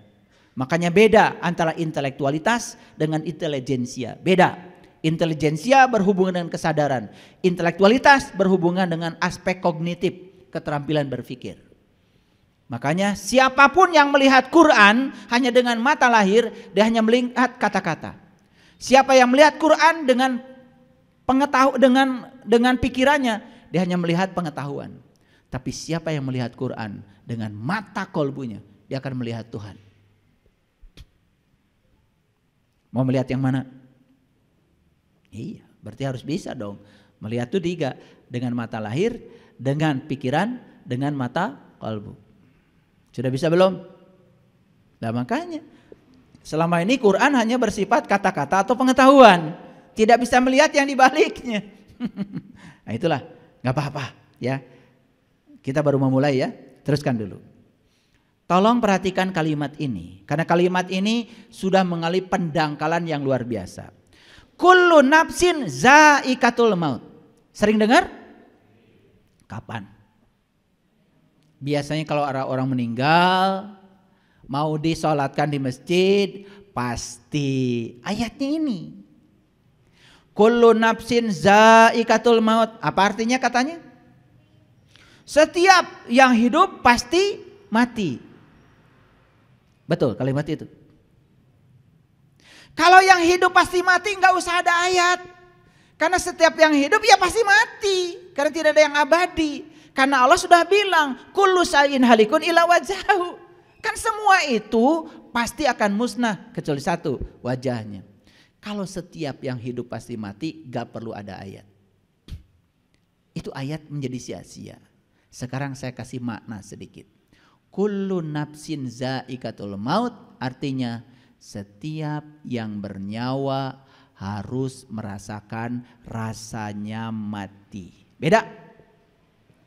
Makanya beda antara intelektualitas dengan intelijensia. Beda. Intelijensia berhubungan dengan kesadaran. Intelektualitas berhubungan dengan aspek kognitif, keterampilan berpikir. Makanya siapapun yang melihat Quran hanya dengan mata lahir, dia hanya melihat kata-kata. Siapa yang melihat Quran dengan pengetahu dengan dengan pikirannya, dia hanya melihat pengetahuan. Tapi siapa yang melihat Quran dengan mata kolbunya, dia akan melihat Tuhan. Mau melihat yang mana? Iya, berarti harus bisa dong. Melihat itu tiga, dengan mata lahir, dengan pikiran, dengan mata kolbu. Sudah bisa belum? Nah makanya selama ini Quran hanya bersifat kata-kata atau pengetahuan. Tidak bisa melihat yang dibaliknya. nah itulah, nggak apa-apa ya. Kita baru memulai ya, teruskan dulu. Tolong perhatikan kalimat ini. Karena kalimat ini sudah mengalami pendangkalan yang luar biasa. Kullu nafsin zaikatul maut. Sering dengar? Kapan? Biasanya kalau orang meninggal mau disolatkan di masjid pasti ayatnya ini. Kullu nafsin zaikatul maut. Apa artinya katanya? Setiap yang hidup pasti mati. Betul kalimat itu. Kalau yang hidup pasti mati nggak usah ada ayat. Karena setiap yang hidup ya pasti mati. Karena tidak ada yang abadi. Karena Allah sudah bilang, kullu sayin halikun ila wajahu. Kan semua itu pasti akan musnah kecuali satu, wajahnya. Kalau setiap yang hidup pasti mati, gak perlu ada ayat. Itu ayat menjadi sia-sia. Sekarang saya kasih makna sedikit. Kullu nafsin zaikatul maut artinya setiap yang bernyawa harus merasakan rasanya mati. Beda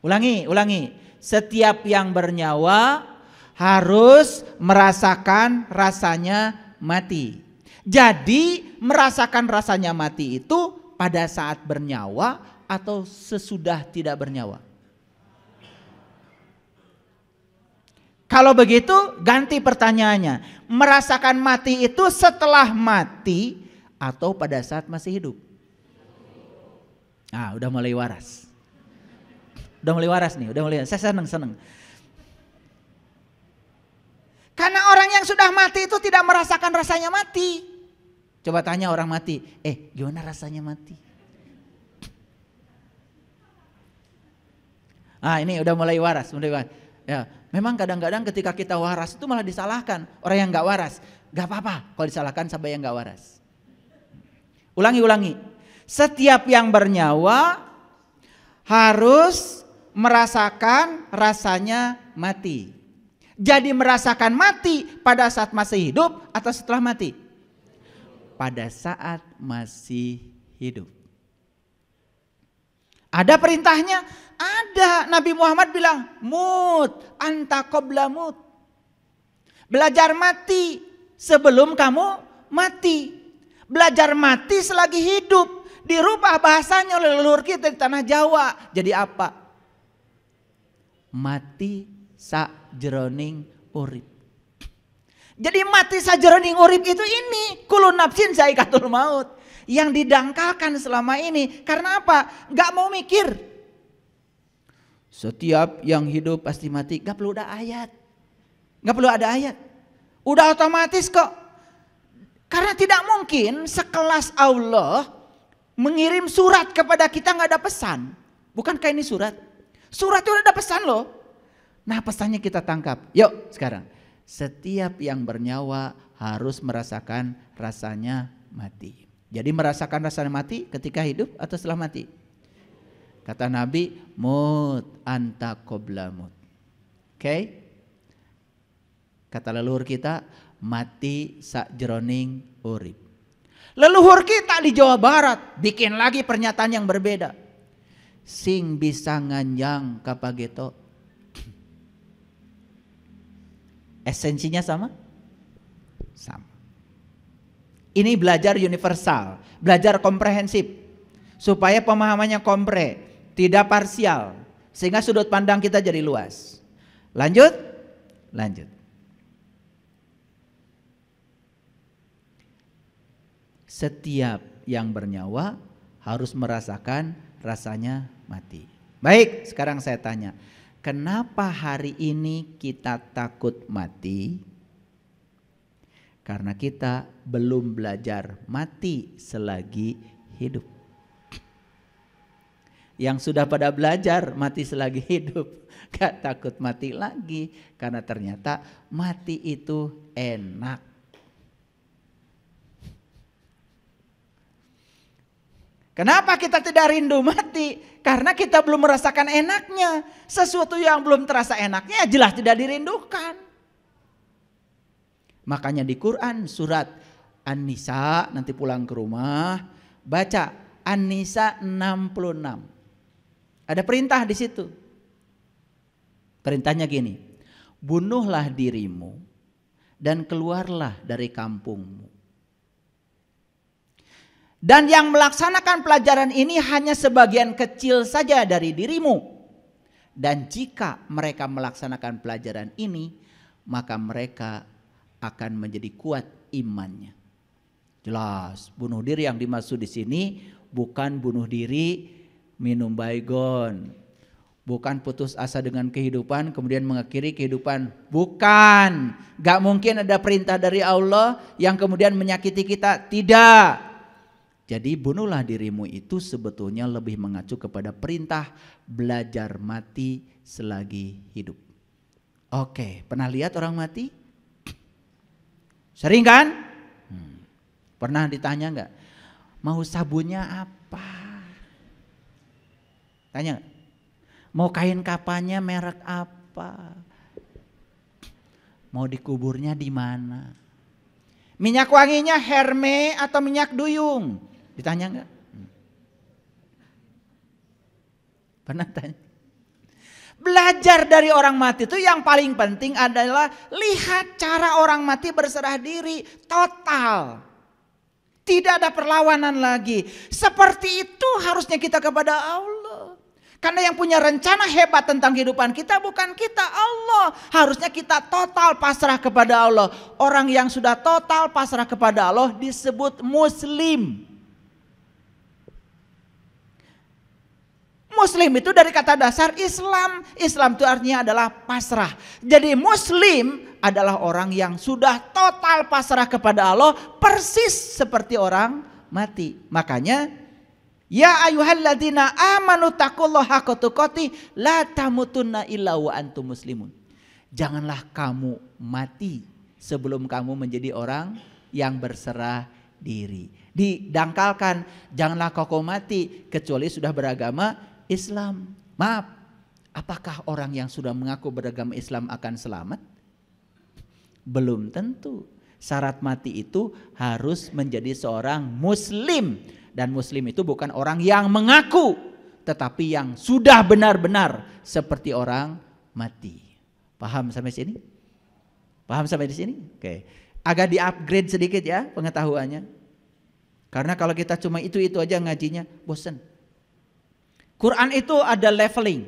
Ulangi, ulangi. Setiap yang bernyawa harus merasakan rasanya mati. Jadi merasakan rasanya mati itu pada saat bernyawa atau sesudah tidak bernyawa. Kalau begitu ganti pertanyaannya. Merasakan mati itu setelah mati atau pada saat masih hidup? Nah, udah mulai waras. Udah mulai waras nih, udah mulai. Saya seneng-seneng. Karena orang yang sudah mati itu tidak merasakan rasanya mati. Coba tanya orang mati, eh gimana rasanya mati? Ah ini udah mulai waras, mulai waras. Ya, memang kadang-kadang ketika kita waras itu malah disalahkan orang yang nggak waras. Gak apa-apa kalau disalahkan sampai yang nggak waras. Ulangi, ulangi. Setiap yang bernyawa harus merasakan rasanya mati. Jadi merasakan mati pada saat masih hidup atau setelah mati? Pada saat masih hidup. Ada perintahnya? Ada. Nabi Muhammad bilang, mut, anta qobla mut. Belajar mati sebelum kamu mati. Belajar mati selagi hidup. Dirubah bahasanya oleh leluhur kita di tanah Jawa. Jadi apa? mati sajroning urip. Jadi mati sajroning urip itu ini kulun nafsin zaikatul maut yang didangkalkan selama ini. Karena apa? Gak mau mikir. Setiap yang hidup pasti mati. Gak perlu ada ayat. Gak perlu ada ayat. Udah otomatis kok. Karena tidak mungkin sekelas Allah mengirim surat kepada kita nggak ada pesan. Bukankah ini surat? Surat itu ada pesan loh. Nah pesannya kita tangkap. Yuk sekarang. Setiap yang bernyawa harus merasakan rasanya mati. Jadi merasakan rasanya mati ketika hidup atau setelah mati? Kata Nabi, mut anta mut. Oke? Okay? Kata leluhur kita, mati sak jeroning urip. Leluhur kita di Jawa Barat bikin lagi pernyataan yang berbeda sing bisa nganyang kapag ito. Esensinya sama? Sama. Ini belajar universal, belajar komprehensif. Supaya pemahamannya kompre, tidak parsial. Sehingga sudut pandang kita jadi luas. Lanjut? Lanjut. Setiap yang bernyawa harus merasakan rasanya mati. Baik, sekarang saya tanya, kenapa hari ini kita takut mati? Karena kita belum belajar mati selagi hidup. Yang sudah pada belajar mati selagi hidup, gak takut mati lagi karena ternyata mati itu enak. Kenapa kita tidak rindu mati? Karena kita belum merasakan enaknya. Sesuatu yang belum terasa enaknya jelas tidak dirindukan. Makanya di Quran surat An-Nisa nanti pulang ke rumah baca An-Nisa 66. Ada perintah di situ. Perintahnya gini. Bunuhlah dirimu dan keluarlah dari kampungmu dan yang melaksanakan pelajaran ini hanya sebagian kecil saja dari dirimu. Dan jika mereka melaksanakan pelajaran ini, maka mereka akan menjadi kuat imannya. Jelas, bunuh diri yang dimaksud di sini bukan bunuh diri minum baygon, Bukan putus asa dengan kehidupan kemudian mengakhiri kehidupan. Bukan. Gak mungkin ada perintah dari Allah yang kemudian menyakiti kita. Tidak. Jadi bunuhlah dirimu itu sebetulnya lebih mengacu kepada perintah belajar mati selagi hidup. Oke, pernah lihat orang mati? Sering kan? Hmm. Pernah ditanya nggak? Mau sabunnya apa? Tanya Mau kain kapannya merek apa? Mau dikuburnya di mana? Minyak wanginya Herme atau minyak duyung? Ditanya enggak? Hmm. Pernah tanya? Belajar dari orang mati itu yang paling penting adalah lihat cara orang mati berserah diri total. Tidak ada perlawanan lagi. Seperti itu harusnya kita kepada Allah. Karena yang punya rencana hebat tentang kehidupan kita bukan kita Allah. Harusnya kita total pasrah kepada Allah. Orang yang sudah total pasrah kepada Allah disebut muslim. Muslim itu dari kata dasar Islam. Islam itu artinya adalah pasrah. Jadi muslim adalah orang yang sudah total pasrah kepada Allah persis seperti orang mati. Makanya ya ladina amanu takulloh hakotu koti la tamutunna illa wa antum muslimun. Janganlah kamu mati sebelum kamu menjadi orang yang berserah diri. Didangkalkan, janganlah kau mati kecuali sudah beragama Islam. Maaf, apakah orang yang sudah mengaku beragama Islam akan selamat? Belum tentu. Syarat mati itu harus menjadi seorang muslim dan muslim itu bukan orang yang mengaku tetapi yang sudah benar-benar seperti orang mati. Paham sampai sini? Paham sampai di sini? Oke. Agak di-upgrade sedikit ya pengetahuannya. Karena kalau kita cuma itu-itu aja ngajinya bosen. Quran itu ada leveling.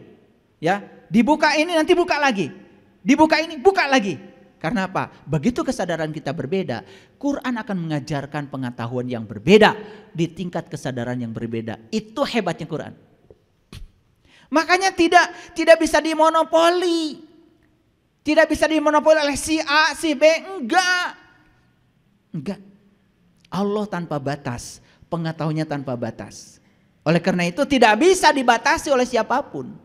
Ya, dibuka ini nanti buka lagi. Dibuka ini buka lagi. Karena apa? Begitu kesadaran kita berbeda, Quran akan mengajarkan pengetahuan yang berbeda di tingkat kesadaran yang berbeda. Itu hebatnya Quran. Makanya tidak tidak bisa dimonopoli. Tidak bisa dimonopoli oleh si A, si B, enggak. Enggak. Allah tanpa batas, pengetahuannya tanpa batas. Oleh karena itu tidak bisa dibatasi oleh siapapun.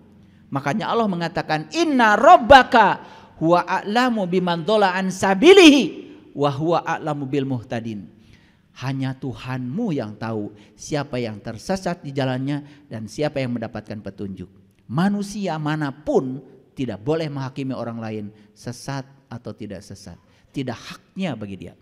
Makanya Allah mengatakan inna robbaka huwa a'lamu biman an sabilihi wa huwa a'lamu bil muhtadin. Hanya Tuhanmu yang tahu siapa yang tersesat di jalannya dan siapa yang mendapatkan petunjuk. Manusia manapun tidak boleh menghakimi orang lain sesat atau tidak sesat. Tidak haknya bagi dia.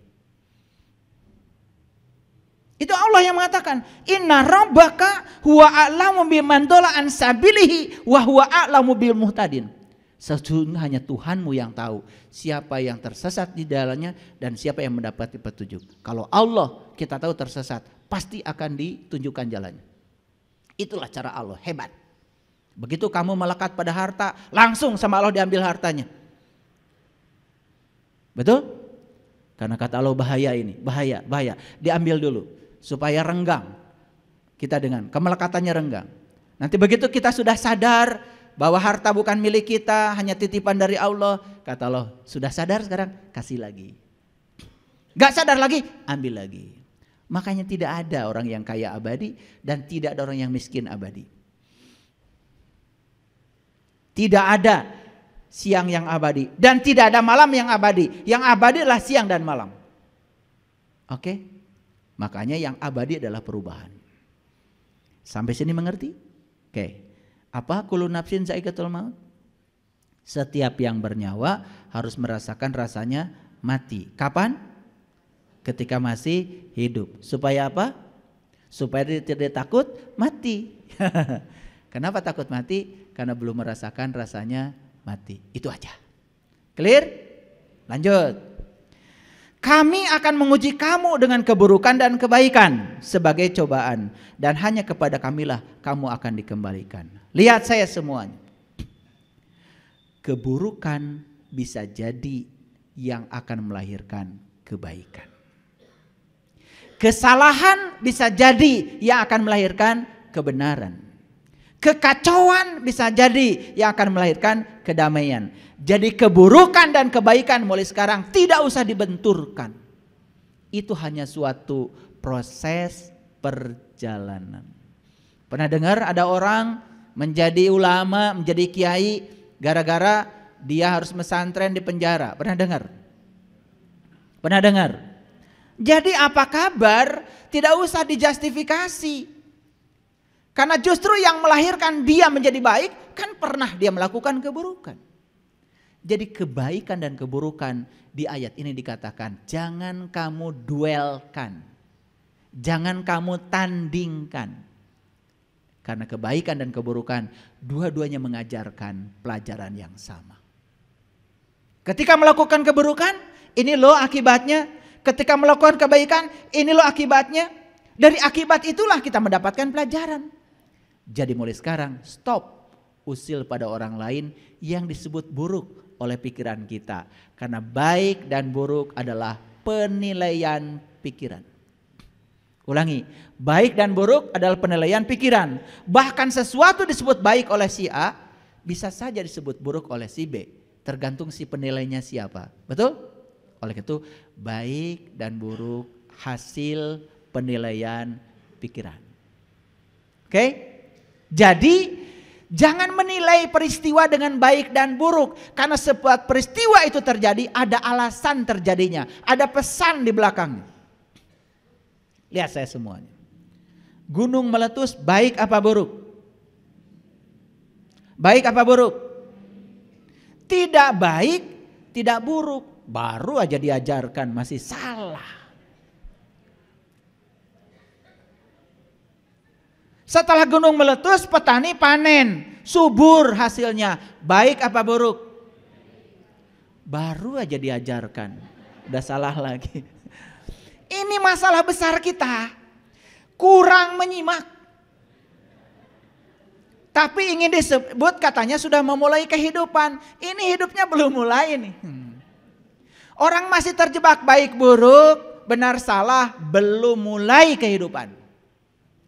Itu Allah yang mengatakan, "Inna rabbaka huwa a'lamu biman dhala an sabilihi wa huwa a'lamu bil muhtadin." Sesungguhnya hanya Tuhanmu yang tahu siapa yang tersesat di dalamnya dan siapa yang mendapat petunjuk. Kalau Allah kita tahu tersesat, pasti akan ditunjukkan jalannya. Itulah cara Allah, hebat. Begitu kamu melekat pada harta, langsung sama Allah diambil hartanya. Betul? Karena kata Allah bahaya ini, bahaya, bahaya. Diambil dulu supaya renggang kita dengan kemelekatannya renggang. Nanti begitu kita sudah sadar bahwa harta bukan milik kita, hanya titipan dari Allah, kata Allah, sudah sadar sekarang kasih lagi. Gak sadar lagi, ambil lagi. Makanya tidak ada orang yang kaya abadi dan tidak ada orang yang miskin abadi. Tidak ada siang yang abadi dan tidak ada malam yang abadi. Yang abadi adalah siang dan malam. Oke? Okay? Makanya yang abadi adalah perubahan. Sampai sini mengerti? Oke. Apa kullu nafsin zaikatul maut? Setiap yang bernyawa harus merasakan rasanya mati. Kapan? Ketika masih hidup. Supaya apa? Supaya tidak takut mati. Kenapa takut mati? Karena belum merasakan rasanya mati. Itu aja. Clear? Lanjut kami akan menguji kamu dengan keburukan dan kebaikan sebagai cobaan dan hanya kepada kamilah kamu akan dikembalikan. Lihat saya semuanya. Keburukan bisa jadi yang akan melahirkan kebaikan. Kesalahan bisa jadi yang akan melahirkan kebenaran. Kekacauan bisa jadi yang akan melahirkan kedamaian. Jadi keburukan dan kebaikan mulai sekarang tidak usah dibenturkan. Itu hanya suatu proses perjalanan. Pernah dengar ada orang menjadi ulama, menjadi kiai gara-gara dia harus mesantren di penjara. Pernah dengar? Pernah dengar? Jadi apa kabar? Tidak usah dijustifikasi. Karena justru yang melahirkan dia menjadi baik kan pernah dia melakukan keburukan. Jadi kebaikan dan keburukan di ayat ini dikatakan jangan kamu duelkan. Jangan kamu tandingkan. Karena kebaikan dan keburukan dua-duanya mengajarkan pelajaran yang sama. Ketika melakukan keburukan, ini loh akibatnya. Ketika melakukan kebaikan, ini loh akibatnya. Dari akibat itulah kita mendapatkan pelajaran. Jadi mulai sekarang stop usil pada orang lain yang disebut buruk oleh pikiran kita. Karena baik dan buruk adalah penilaian pikiran. Ulangi, baik dan buruk adalah penilaian pikiran. Bahkan sesuatu disebut baik oleh si A bisa saja disebut buruk oleh si B, tergantung si penilainya siapa. Betul? Oleh itu, baik dan buruk hasil penilaian pikiran. Oke? Okay? Jadi jangan menilai peristiwa dengan baik dan buruk karena sebuah peristiwa itu terjadi ada alasan terjadinya, ada pesan di belakangnya. Lihat saya semuanya. Gunung meletus baik apa buruk? Baik apa buruk? Tidak baik, tidak buruk. Baru aja diajarkan masih salah. Setelah gunung meletus, petani panen, subur hasilnya, baik apa buruk? Baru aja diajarkan, udah salah lagi. Ini masalah besar kita, kurang menyimak. Tapi ingin disebut katanya sudah memulai kehidupan. Ini hidupnya belum mulai nih. Hmm. Orang masih terjebak baik buruk, benar salah, belum mulai kehidupan.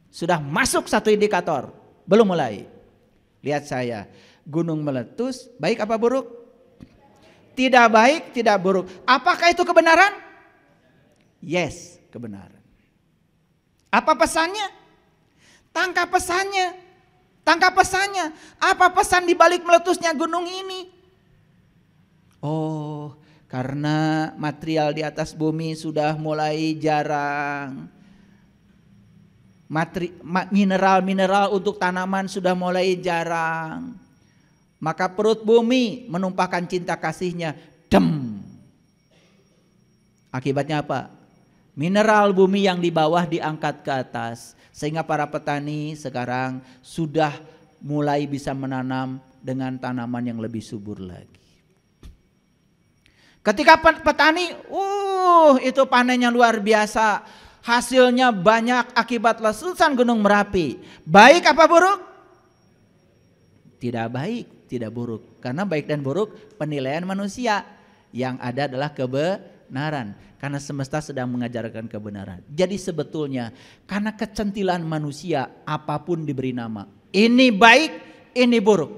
Sudah masuk satu indikator, belum mulai. Lihat saya, gunung meletus, baik apa buruk? Tidak baik, tidak buruk. Apakah itu kebenaran? Yes, kebenaran. Apa pesannya? Tangkap pesannya. Tangkap pesannya. Apa pesan di balik meletusnya gunung ini? Oh, karena material di atas bumi sudah mulai jarang mineral-mineral untuk tanaman sudah mulai jarang. Maka perut bumi menumpahkan cinta kasihnya. Dem. Akibatnya apa? Mineral bumi yang di bawah diangkat ke atas. Sehingga para petani sekarang sudah mulai bisa menanam dengan tanaman yang lebih subur lagi. Ketika petani, uh, itu panennya luar biasa hasilnya banyak akibat letusan gunung Merapi. Baik apa buruk? Tidak baik, tidak buruk. Karena baik dan buruk penilaian manusia. Yang ada adalah kebenaran. Karena semesta sedang mengajarkan kebenaran. Jadi sebetulnya karena kecentilan manusia apapun diberi nama. Ini baik, ini buruk.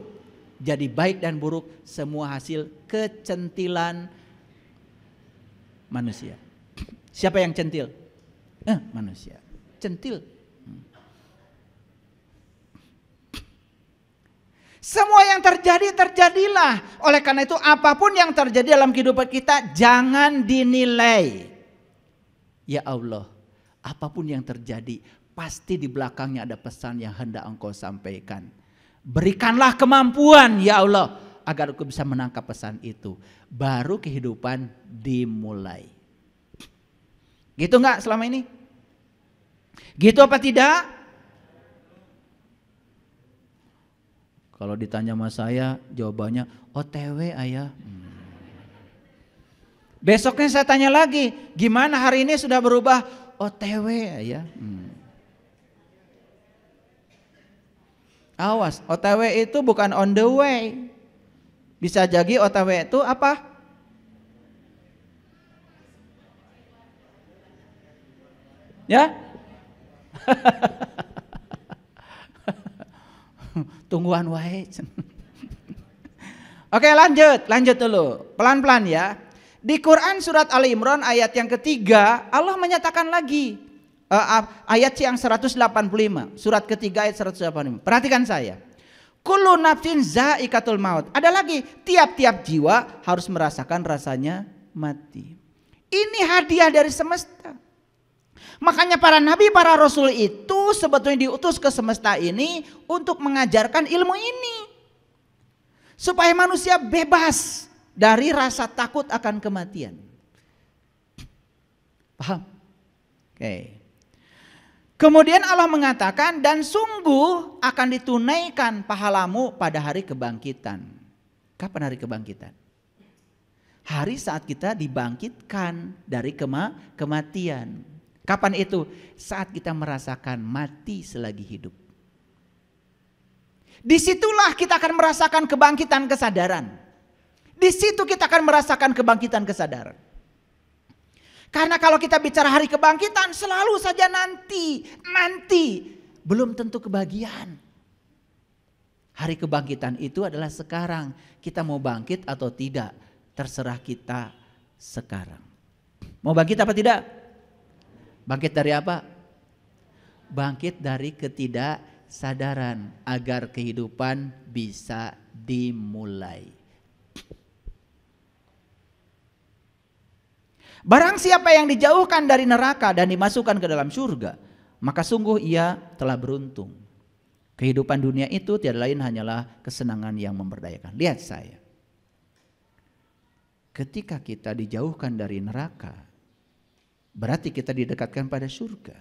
Jadi baik dan buruk semua hasil kecentilan manusia. Siapa yang centil? eh, manusia centil Semua yang terjadi terjadilah. Oleh karena itu apapun yang terjadi dalam kehidupan kita jangan dinilai. Ya Allah, apapun yang terjadi pasti di belakangnya ada pesan yang hendak engkau sampaikan. Berikanlah kemampuan ya Allah agar aku bisa menangkap pesan itu. Baru kehidupan dimulai. Gitu nggak selama ini? Gitu apa tidak? Kalau ditanya sama saya, jawabannya OTW ayah. Hmm. Besoknya saya tanya lagi, gimana hari ini sudah berubah? OTW ayah. Hmm. Awas, OTW itu bukan on the way. Bisa jadi OTW itu apa? Ya? Tungguan wae. Oke lanjut, lanjut dulu. Pelan-pelan ya. Di Quran surat Ali Imran ayat yang ketiga Allah menyatakan lagi uh, ayat yang 185, surat ketiga ayat 185. Perhatikan saya. Kullu nafsin zaikatul maut. Ada lagi, tiap-tiap jiwa harus merasakan rasanya mati. Ini hadiah dari semesta. Makanya para nabi, para rasul itu sebetulnya diutus ke semesta ini untuk mengajarkan ilmu ini. Supaya manusia bebas dari rasa takut akan kematian. Paham? Oke. Kemudian Allah mengatakan dan sungguh akan ditunaikan pahalamu pada hari kebangkitan. Kapan hari kebangkitan? Hari saat kita dibangkitkan dari kema kematian. Kapan itu? Saat kita merasakan mati selagi hidup. Disitulah kita akan merasakan kebangkitan kesadaran. Di situ kita akan merasakan kebangkitan kesadaran. Karena kalau kita bicara hari kebangkitan selalu saja nanti, nanti. Belum tentu kebagian. Hari kebangkitan itu adalah sekarang. Kita mau bangkit atau tidak terserah kita sekarang. Mau bangkit apa tidak? Bangkit dari apa? Bangkit dari ketidaksadaran agar kehidupan bisa dimulai. Barang siapa yang dijauhkan dari neraka dan dimasukkan ke dalam surga, maka sungguh ia telah beruntung. Kehidupan dunia itu tiada lain hanyalah kesenangan yang memberdayakan. Lihat saya. Ketika kita dijauhkan dari neraka Berarti kita didekatkan pada surga.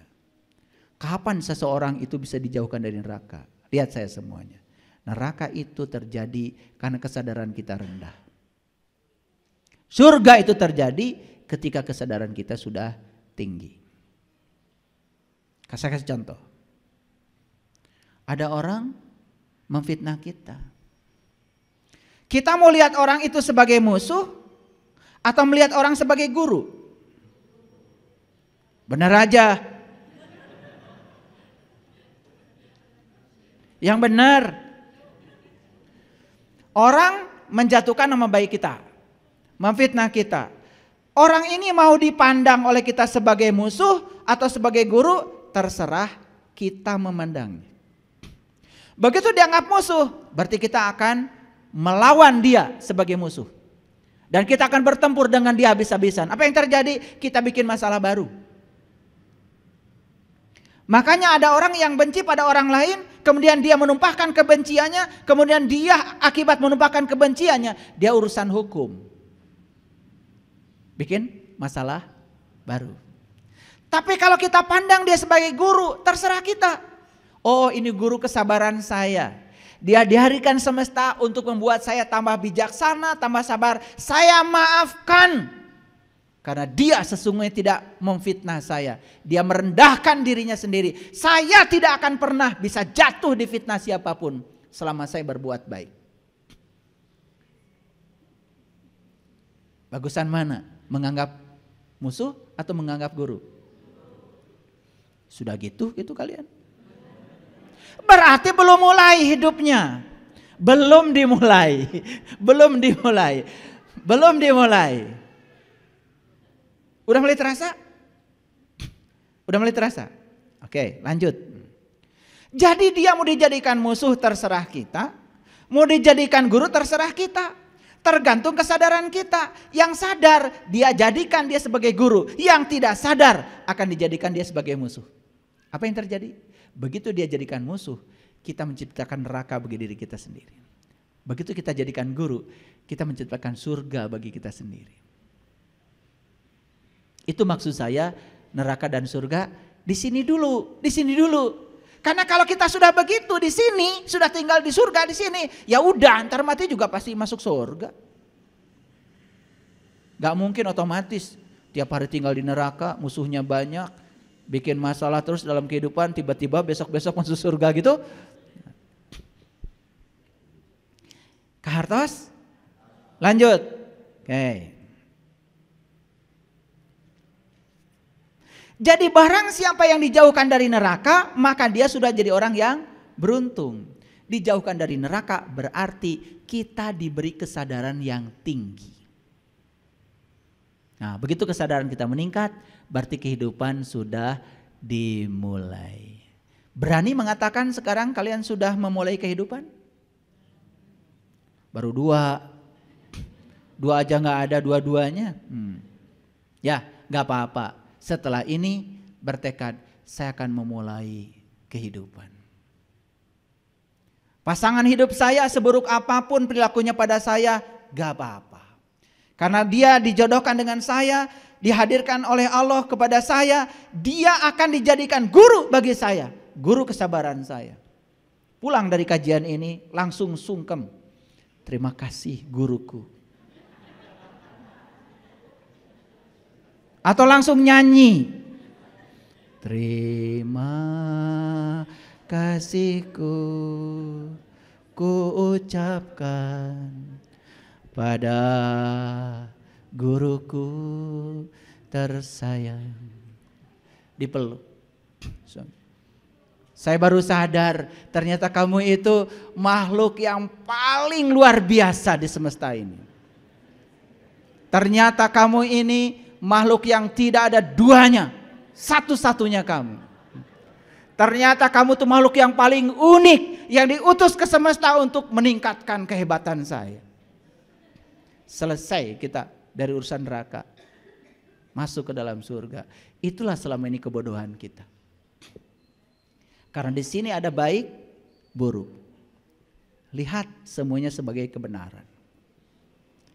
Kapan seseorang itu bisa dijauhkan dari neraka? Lihat saya semuanya. Neraka itu terjadi karena kesadaran kita rendah. Surga itu terjadi ketika kesadaran kita sudah tinggi. Saya kasih contoh. Ada orang memfitnah kita. Kita mau lihat orang itu sebagai musuh atau melihat orang sebagai guru. Benar aja. Yang benar. Orang menjatuhkan nama baik kita. Memfitnah kita. Orang ini mau dipandang oleh kita sebagai musuh atau sebagai guru, terserah kita memandangnya. Begitu dianggap musuh, berarti kita akan melawan dia sebagai musuh. Dan kita akan bertempur dengan dia habis-habisan. Apa yang terjadi? Kita bikin masalah baru. Makanya ada orang yang benci pada orang lain, kemudian dia menumpahkan kebenciannya, kemudian dia akibat menumpahkan kebenciannya, dia urusan hukum. Bikin masalah baru. Tapi kalau kita pandang dia sebagai guru, terserah kita. Oh ini guru kesabaran saya. Dia diharikan semesta untuk membuat saya tambah bijaksana, tambah sabar. Saya maafkan karena dia sesungguhnya tidak memfitnah saya. Dia merendahkan dirinya sendiri. Saya tidak akan pernah bisa jatuh di fitnah siapapun selama saya berbuat baik. Bagusan mana? Menganggap musuh atau menganggap guru? Sudah gitu gitu kalian. Berarti belum mulai hidupnya. Belum dimulai. Belum dimulai. Belum dimulai. Udah mulai terasa? Udah mulai terasa? Oke, lanjut. Jadi dia mau dijadikan musuh terserah kita, mau dijadikan guru terserah kita. Tergantung kesadaran kita. Yang sadar dia jadikan dia sebagai guru, yang tidak sadar akan dijadikan dia sebagai musuh. Apa yang terjadi? Begitu dia jadikan musuh, kita menciptakan neraka bagi diri kita sendiri. Begitu kita jadikan guru, kita menciptakan surga bagi kita sendiri. Itu maksud saya neraka dan surga di sini dulu, di sini dulu. Karena kalau kita sudah begitu di sini, sudah tinggal di surga di sini, ya udah antar mati juga pasti masuk surga. Gak mungkin otomatis tiap hari tinggal di neraka, musuhnya banyak, bikin masalah terus dalam kehidupan, tiba-tiba besok-besok masuk surga gitu. Kartos, lanjut. Oke. Okay. Jadi barang siapa yang dijauhkan dari neraka, maka dia sudah jadi orang yang beruntung. Dijauhkan dari neraka berarti kita diberi kesadaran yang tinggi. Nah, begitu kesadaran kita meningkat, berarti kehidupan sudah dimulai. Berani mengatakan sekarang kalian sudah memulai kehidupan? Baru dua, dua aja nggak ada dua-duanya. Hmm. Ya, nggak apa-apa setelah ini bertekad saya akan memulai kehidupan. Pasangan hidup saya seburuk apapun perilakunya pada saya gak apa-apa. Karena dia dijodohkan dengan saya, dihadirkan oleh Allah kepada saya, dia akan dijadikan guru bagi saya, guru kesabaran saya. Pulang dari kajian ini langsung sungkem. Terima kasih guruku Atau langsung nyanyi. Terima kasihku ku ucapkan pada guruku tersayang. Dipeluk. Saya baru sadar ternyata kamu itu makhluk yang paling luar biasa di semesta ini. Ternyata kamu ini makhluk yang tidak ada duanya, satu-satunya kamu. Ternyata kamu tuh makhluk yang paling unik yang diutus ke semesta untuk meningkatkan kehebatan saya. Selesai kita dari urusan neraka. Masuk ke dalam surga. Itulah selama ini kebodohan kita. Karena di sini ada baik, buruk. Lihat semuanya sebagai kebenaran.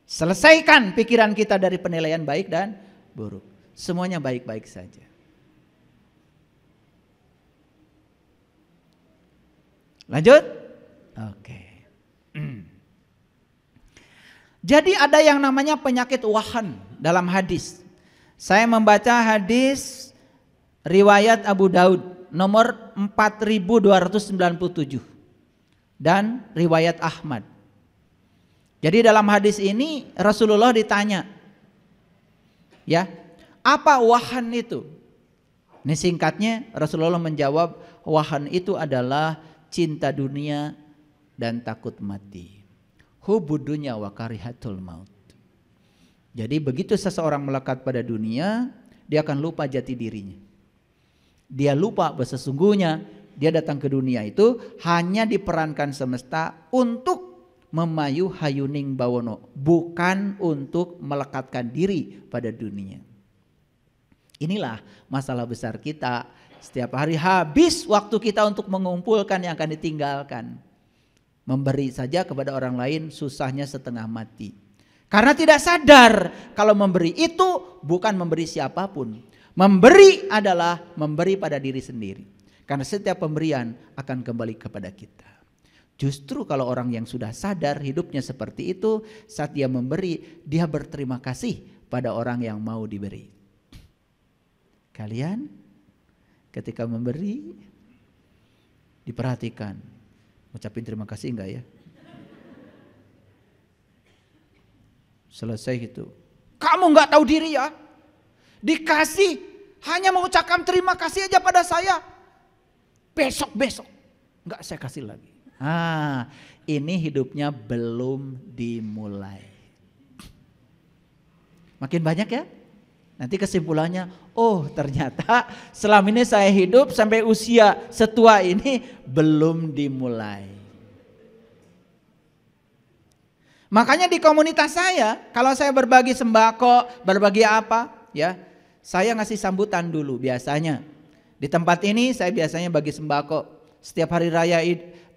Selesaikan pikiran kita dari penilaian baik dan buruk. Semuanya baik-baik saja. Lanjut? Oke. Okay. Jadi ada yang namanya penyakit wahan dalam hadis. Saya membaca hadis riwayat Abu Daud nomor 4297 dan riwayat Ahmad. Jadi dalam hadis ini Rasulullah ditanya, Ya. Apa wahan itu? Ini singkatnya Rasulullah menjawab wahan itu adalah cinta dunia dan takut mati. Hubud dunia wa karihatul maut. Jadi begitu seseorang melekat pada dunia, dia akan lupa jati dirinya. Dia lupa bahwa sesungguhnya dia datang ke dunia itu hanya diperankan semesta untuk memayu hayuning bawono bukan untuk melekatkan diri pada dunia. Inilah masalah besar kita. Setiap hari habis waktu kita untuk mengumpulkan yang akan ditinggalkan. Memberi saja kepada orang lain susahnya setengah mati. Karena tidak sadar kalau memberi itu bukan memberi siapapun. Memberi adalah memberi pada diri sendiri. Karena setiap pemberian akan kembali kepada kita. Justru kalau orang yang sudah sadar hidupnya seperti itu, saat dia memberi, dia berterima kasih pada orang yang mau diberi. Kalian ketika memberi diperhatikan. Ucapin terima kasih enggak ya? Selesai itu. Kamu enggak tahu diri ya? Dikasih hanya mengucapkan terima kasih aja pada saya. Besok-besok enggak saya kasih lagi. Ah, ini hidupnya belum dimulai. Makin banyak ya? Nanti kesimpulannya, oh ternyata selama ini saya hidup sampai usia setua ini belum dimulai. Makanya di komunitas saya, kalau saya berbagi sembako, berbagi apa, ya, saya ngasih sambutan dulu biasanya. Di tempat ini saya biasanya bagi sembako. Setiap hari raya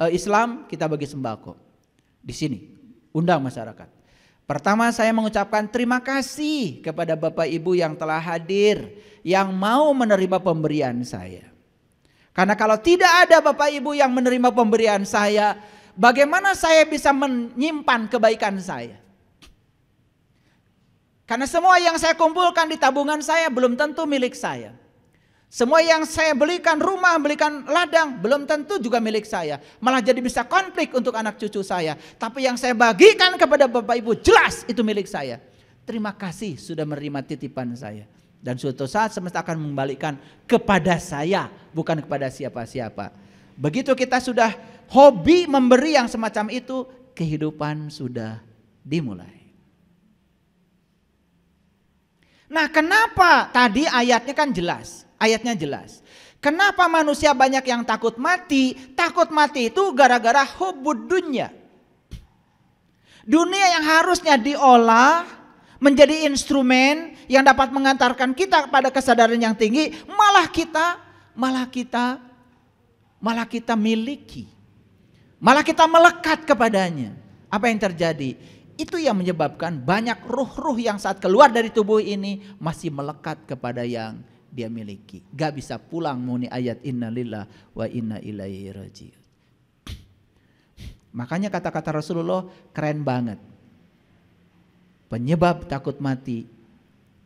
uh, Islam kita bagi sembako di sini undang masyarakat Pertama saya mengucapkan terima kasih kepada Bapak Ibu yang telah hadir yang mau menerima pemberian saya. Karena kalau tidak ada Bapak Ibu yang menerima pemberian saya, bagaimana saya bisa menyimpan kebaikan saya? Karena semua yang saya kumpulkan di tabungan saya belum tentu milik saya. Semua yang saya belikan rumah, belikan ladang, belum tentu juga milik saya. Malah jadi bisa konflik untuk anak cucu saya. Tapi yang saya bagikan kepada Bapak Ibu jelas itu milik saya. Terima kasih sudah menerima titipan saya. Dan suatu saat semesta akan membalikkan kepada saya, bukan kepada siapa-siapa. Begitu kita sudah hobi memberi yang semacam itu, kehidupan sudah dimulai. Nah, kenapa tadi ayatnya kan jelas? Ayatnya jelas. Kenapa manusia banyak yang takut mati? Takut mati itu gara-gara hubud dunia. Dunia yang harusnya diolah menjadi instrumen yang dapat mengantarkan kita pada kesadaran yang tinggi, malah kita malah kita malah kita miliki. Malah kita melekat kepadanya. Apa yang terjadi? Itu yang menyebabkan banyak ruh-ruh yang saat keluar dari tubuh ini masih melekat kepada yang dia miliki. Gak bisa pulang muni ayat inna lillah wa inna ilaihi rajiun. Makanya kata-kata Rasulullah keren banget. Penyebab takut mati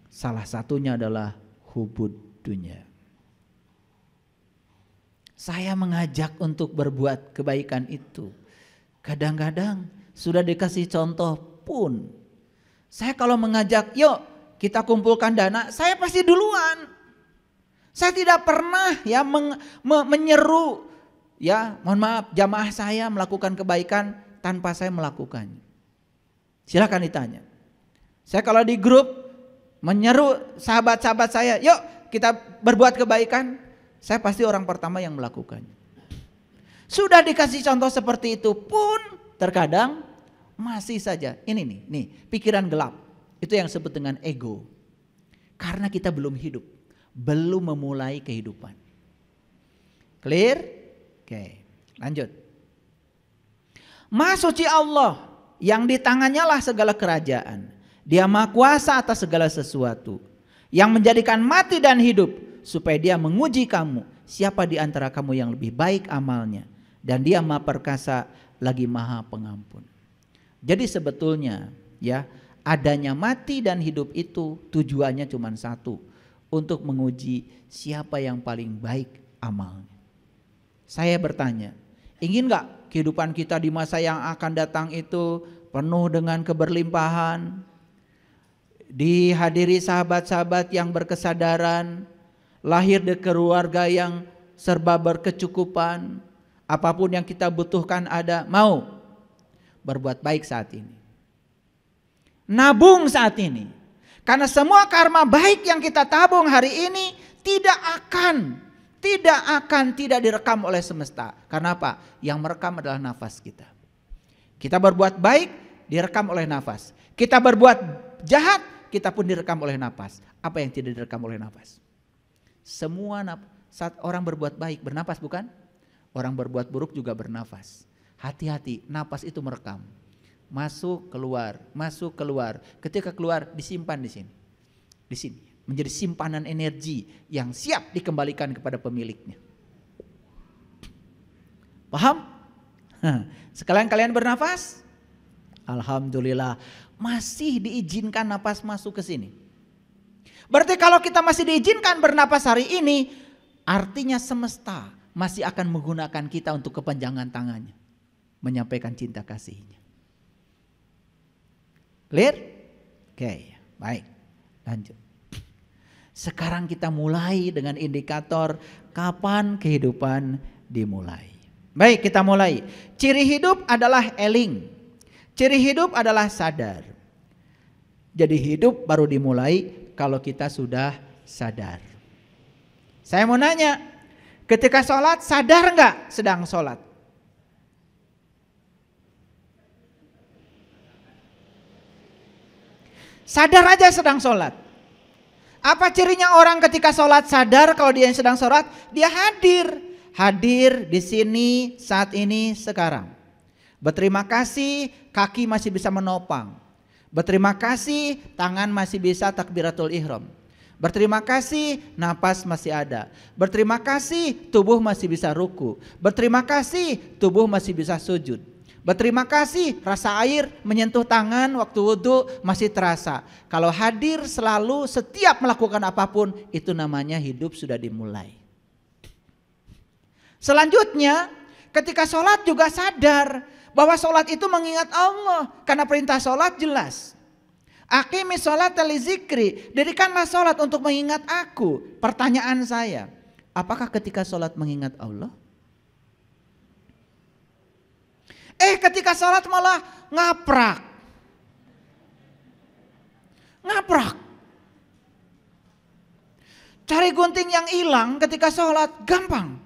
salah satunya adalah hubud dunia. Saya mengajak untuk berbuat kebaikan itu. Kadang-kadang sudah dikasih contoh pun. Saya kalau mengajak, yuk kita kumpulkan dana, saya pasti duluan. Saya tidak pernah ya meng, me, menyeru ya mohon maaf jamaah saya melakukan kebaikan tanpa saya melakukannya. Silahkan ditanya. Saya kalau di grup menyeru sahabat-sahabat saya, yuk kita berbuat kebaikan, saya pasti orang pertama yang melakukannya. Sudah dikasih contoh seperti itu pun terkadang masih saja ini nih, nih pikiran gelap. Itu yang disebut dengan ego. Karena kita belum hidup belum memulai kehidupan. Clear? Oke, lanjut. Maha suci Allah yang di tangannya lah segala kerajaan. Dia maha kuasa atas segala sesuatu. Yang menjadikan mati dan hidup supaya dia menguji kamu siapa di antara kamu yang lebih baik amalnya dan dia maha perkasa lagi maha pengampun. Jadi sebetulnya ya adanya mati dan hidup itu tujuannya cuma satu untuk menguji siapa yang paling baik amalnya. Saya bertanya, ingin gak kehidupan kita di masa yang akan datang itu penuh dengan keberlimpahan, dihadiri sahabat-sahabat yang berkesadaran, lahir di keluarga yang serba berkecukupan, apapun yang kita butuhkan ada, mau berbuat baik saat ini. Nabung saat ini, karena semua karma baik yang kita tabung hari ini tidak akan, tidak akan tidak direkam oleh semesta. Karena apa? Yang merekam adalah nafas kita. Kita berbuat baik direkam oleh nafas. Kita berbuat jahat kita pun direkam oleh nafas. Apa yang tidak direkam oleh nafas? Semua saat orang berbuat baik bernapas bukan? Orang berbuat buruk juga bernafas. Hati-hati, nafas itu merekam masuk keluar, masuk keluar. Ketika keluar disimpan di sini. Di sini menjadi simpanan energi yang siap dikembalikan kepada pemiliknya. Paham? Sekalian kalian bernafas? Alhamdulillah, masih diizinkan nafas masuk ke sini. Berarti kalau kita masih diizinkan bernapas hari ini, artinya semesta masih akan menggunakan kita untuk kepanjangan tangannya, menyampaikan cinta kasihnya. Clear? Oke, okay. baik. Lanjut. Sekarang kita mulai dengan indikator kapan kehidupan dimulai. Baik, kita mulai. Ciri hidup adalah eling. Ciri hidup adalah sadar. Jadi hidup baru dimulai kalau kita sudah sadar. Saya mau nanya, ketika sholat sadar nggak sedang sholat? Sadar aja sedang sholat. Apa cirinya orang ketika sholat sadar kalau dia yang sedang sholat? Dia hadir. Hadir di sini, saat ini, sekarang. Berterima kasih kaki masih bisa menopang. Berterima kasih tangan masih bisa takbiratul ihram. Berterima kasih napas masih ada. Berterima kasih tubuh masih bisa ruku. Berterima kasih tubuh masih bisa sujud. Berterima kasih rasa air menyentuh tangan waktu wudhu masih terasa. Kalau hadir selalu setiap melakukan apapun itu namanya hidup sudah dimulai. Selanjutnya ketika sholat juga sadar bahwa sholat itu mengingat Allah karena perintah sholat jelas. Akimi sholat zikri, dirikanlah sholat untuk mengingat aku. Pertanyaan saya, apakah ketika sholat mengingat Allah? Eh ketika sholat malah ngaprak. Ngaprak. Cari gunting yang hilang ketika sholat gampang.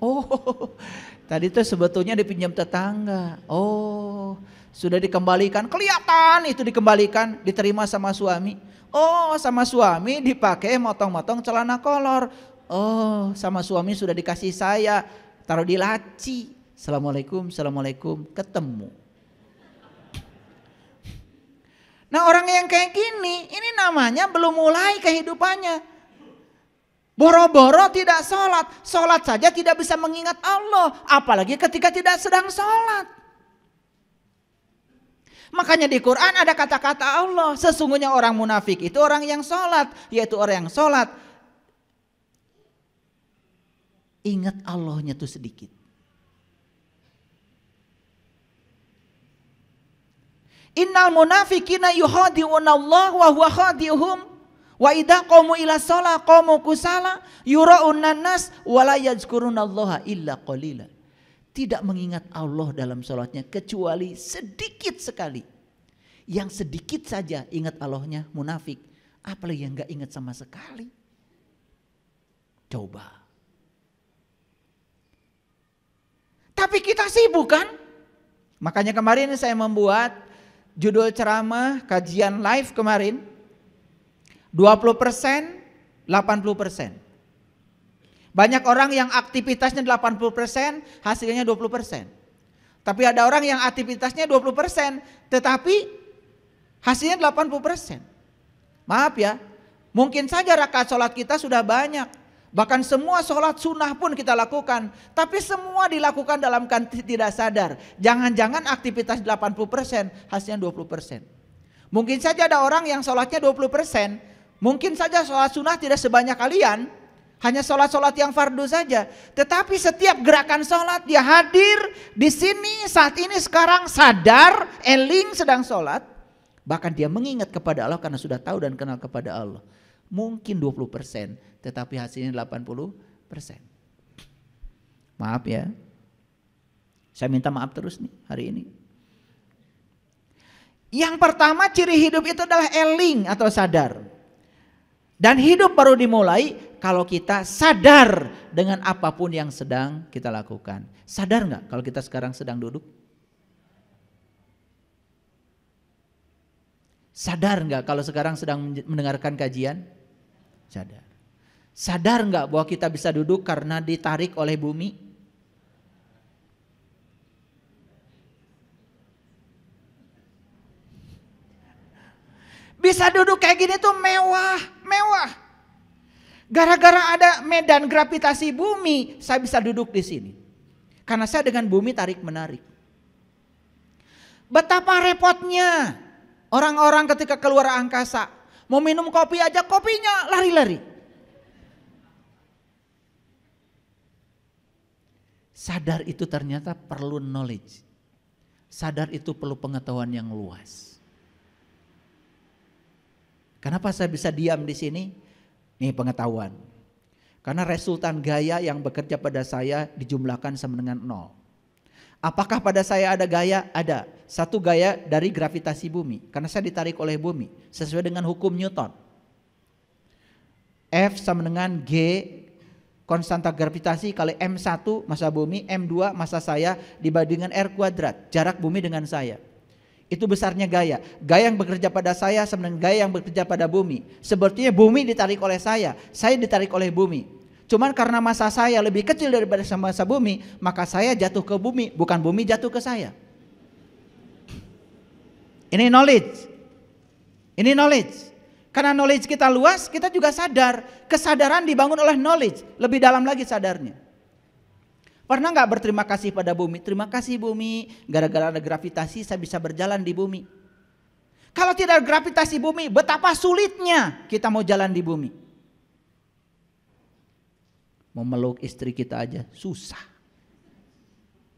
Oh, tadi itu sebetulnya dipinjam tetangga. Oh, sudah dikembalikan. Kelihatan itu dikembalikan, diterima sama suami. Oh, sama suami dipakai motong-motong celana kolor. Oh, sama suami sudah dikasih saya, taruh di laci. Assalamualaikum, Assalamualaikum, ketemu. Nah orang yang kayak gini, ini namanya belum mulai kehidupannya. Boro-boro tidak sholat, sholat saja tidak bisa mengingat Allah, apalagi ketika tidak sedang sholat. Makanya di Quran ada kata-kata Allah, sesungguhnya orang munafik itu orang yang sholat, yaitu orang yang sholat. Ingat Allahnya itu sedikit. Innal munafikina yuhadi'una Allah wa huwa khadi'uhum wa idha qamu ila shalah qamu kusala yura'un nas wa la yazkuruna Allah illa qalila. Tidak mengingat Allah dalam salatnya kecuali sedikit sekali. Yang sedikit saja ingat Allahnya munafik, apalagi yang enggak ingat sama sekali. Coba. Tapi kita sibuk kan? Makanya kemarin saya membuat judul ceramah kajian live kemarin 20 persen 80 persen banyak orang yang aktivitasnya 80 persen hasilnya 20 persen tapi ada orang yang aktivitasnya 20 persen tetapi hasilnya 80 persen maaf ya mungkin saja rakaat sholat kita sudah banyak Bahkan semua sholat sunnah pun kita lakukan. Tapi semua dilakukan dalam kan tidak sadar. Jangan-jangan aktivitas 80% hasilnya 20%. Mungkin saja ada orang yang sholatnya 20%. Mungkin saja sholat sunnah tidak sebanyak kalian. Hanya sholat-sholat yang fardu saja. Tetapi setiap gerakan sholat dia hadir di sini saat ini sekarang sadar eling sedang sholat. Bahkan dia mengingat kepada Allah karena sudah tahu dan kenal kepada Allah. Mungkin 20%, tetapi hasilnya 80%. Maaf ya. Saya minta maaf terus nih hari ini. Yang pertama ciri hidup itu adalah eling atau sadar. Dan hidup baru dimulai kalau kita sadar dengan apapun yang sedang kita lakukan. Sadar nggak kalau kita sekarang sedang duduk? Sadar nggak kalau sekarang sedang mendengarkan kajian? Sadar. Sadar nggak bahwa kita bisa duduk karena ditarik oleh bumi? Bisa duduk kayak gini tuh mewah, mewah. Gara-gara ada medan gravitasi bumi, saya bisa duduk di sini. Karena saya dengan bumi tarik menarik. Betapa repotnya Orang-orang ketika keluar angkasa, mau minum kopi aja kopinya lari-lari. Sadar itu ternyata perlu knowledge. Sadar itu perlu pengetahuan yang luas. Kenapa saya bisa diam di sini? Nih pengetahuan. Karena resultan gaya yang bekerja pada saya dijumlahkan sama dengan nol. Apakah pada saya ada gaya? Ada. Satu gaya dari gravitasi bumi. Karena saya ditarik oleh bumi. Sesuai dengan hukum Newton. F sama dengan G konstanta gravitasi kali M1 masa bumi, M2 masa saya dibandingkan R kuadrat. Jarak bumi dengan saya. Itu besarnya gaya. Gaya yang bekerja pada saya sama dengan gaya yang bekerja pada bumi. Sepertinya bumi ditarik oleh saya, saya ditarik oleh bumi. Cuman karena masa saya lebih kecil daripada masa bumi, maka saya jatuh ke bumi, bukan bumi jatuh ke saya. Ini knowledge. Ini knowledge. Karena knowledge kita luas, kita juga sadar. Kesadaran dibangun oleh knowledge. Lebih dalam lagi sadarnya. Pernah nggak berterima kasih pada bumi? Terima kasih bumi, gara-gara ada gravitasi saya bisa berjalan di bumi. Kalau tidak gravitasi bumi, betapa sulitnya kita mau jalan di bumi memeluk istri kita aja susah.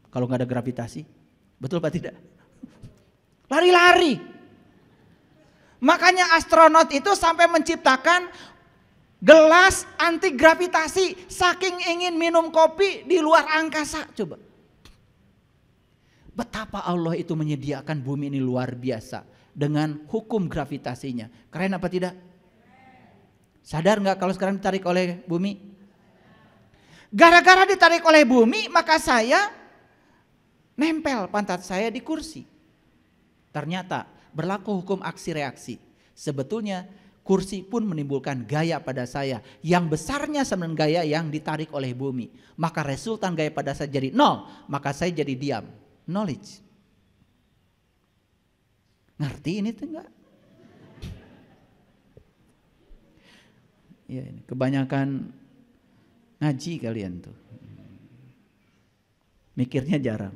Kalau nggak ada gravitasi, betul pak tidak? Lari-lari. Makanya astronot itu sampai menciptakan gelas anti gravitasi saking ingin minum kopi di luar angkasa coba. Betapa Allah itu menyediakan bumi ini luar biasa dengan hukum gravitasinya. Keren apa tidak? Sadar nggak kalau sekarang ditarik oleh bumi? Gara-gara ditarik oleh bumi, maka saya nempel pantat saya di kursi. Ternyata berlaku hukum aksi reaksi. Sebetulnya kursi pun menimbulkan gaya pada saya yang besarnya semen gaya yang ditarik oleh bumi. Maka resultan gaya pada saya jadi nol, maka saya jadi diam. Knowledge. Ngerti ini tuh enggak? Ya, kebanyakan Ngaji kalian tuh. Mikirnya jarang.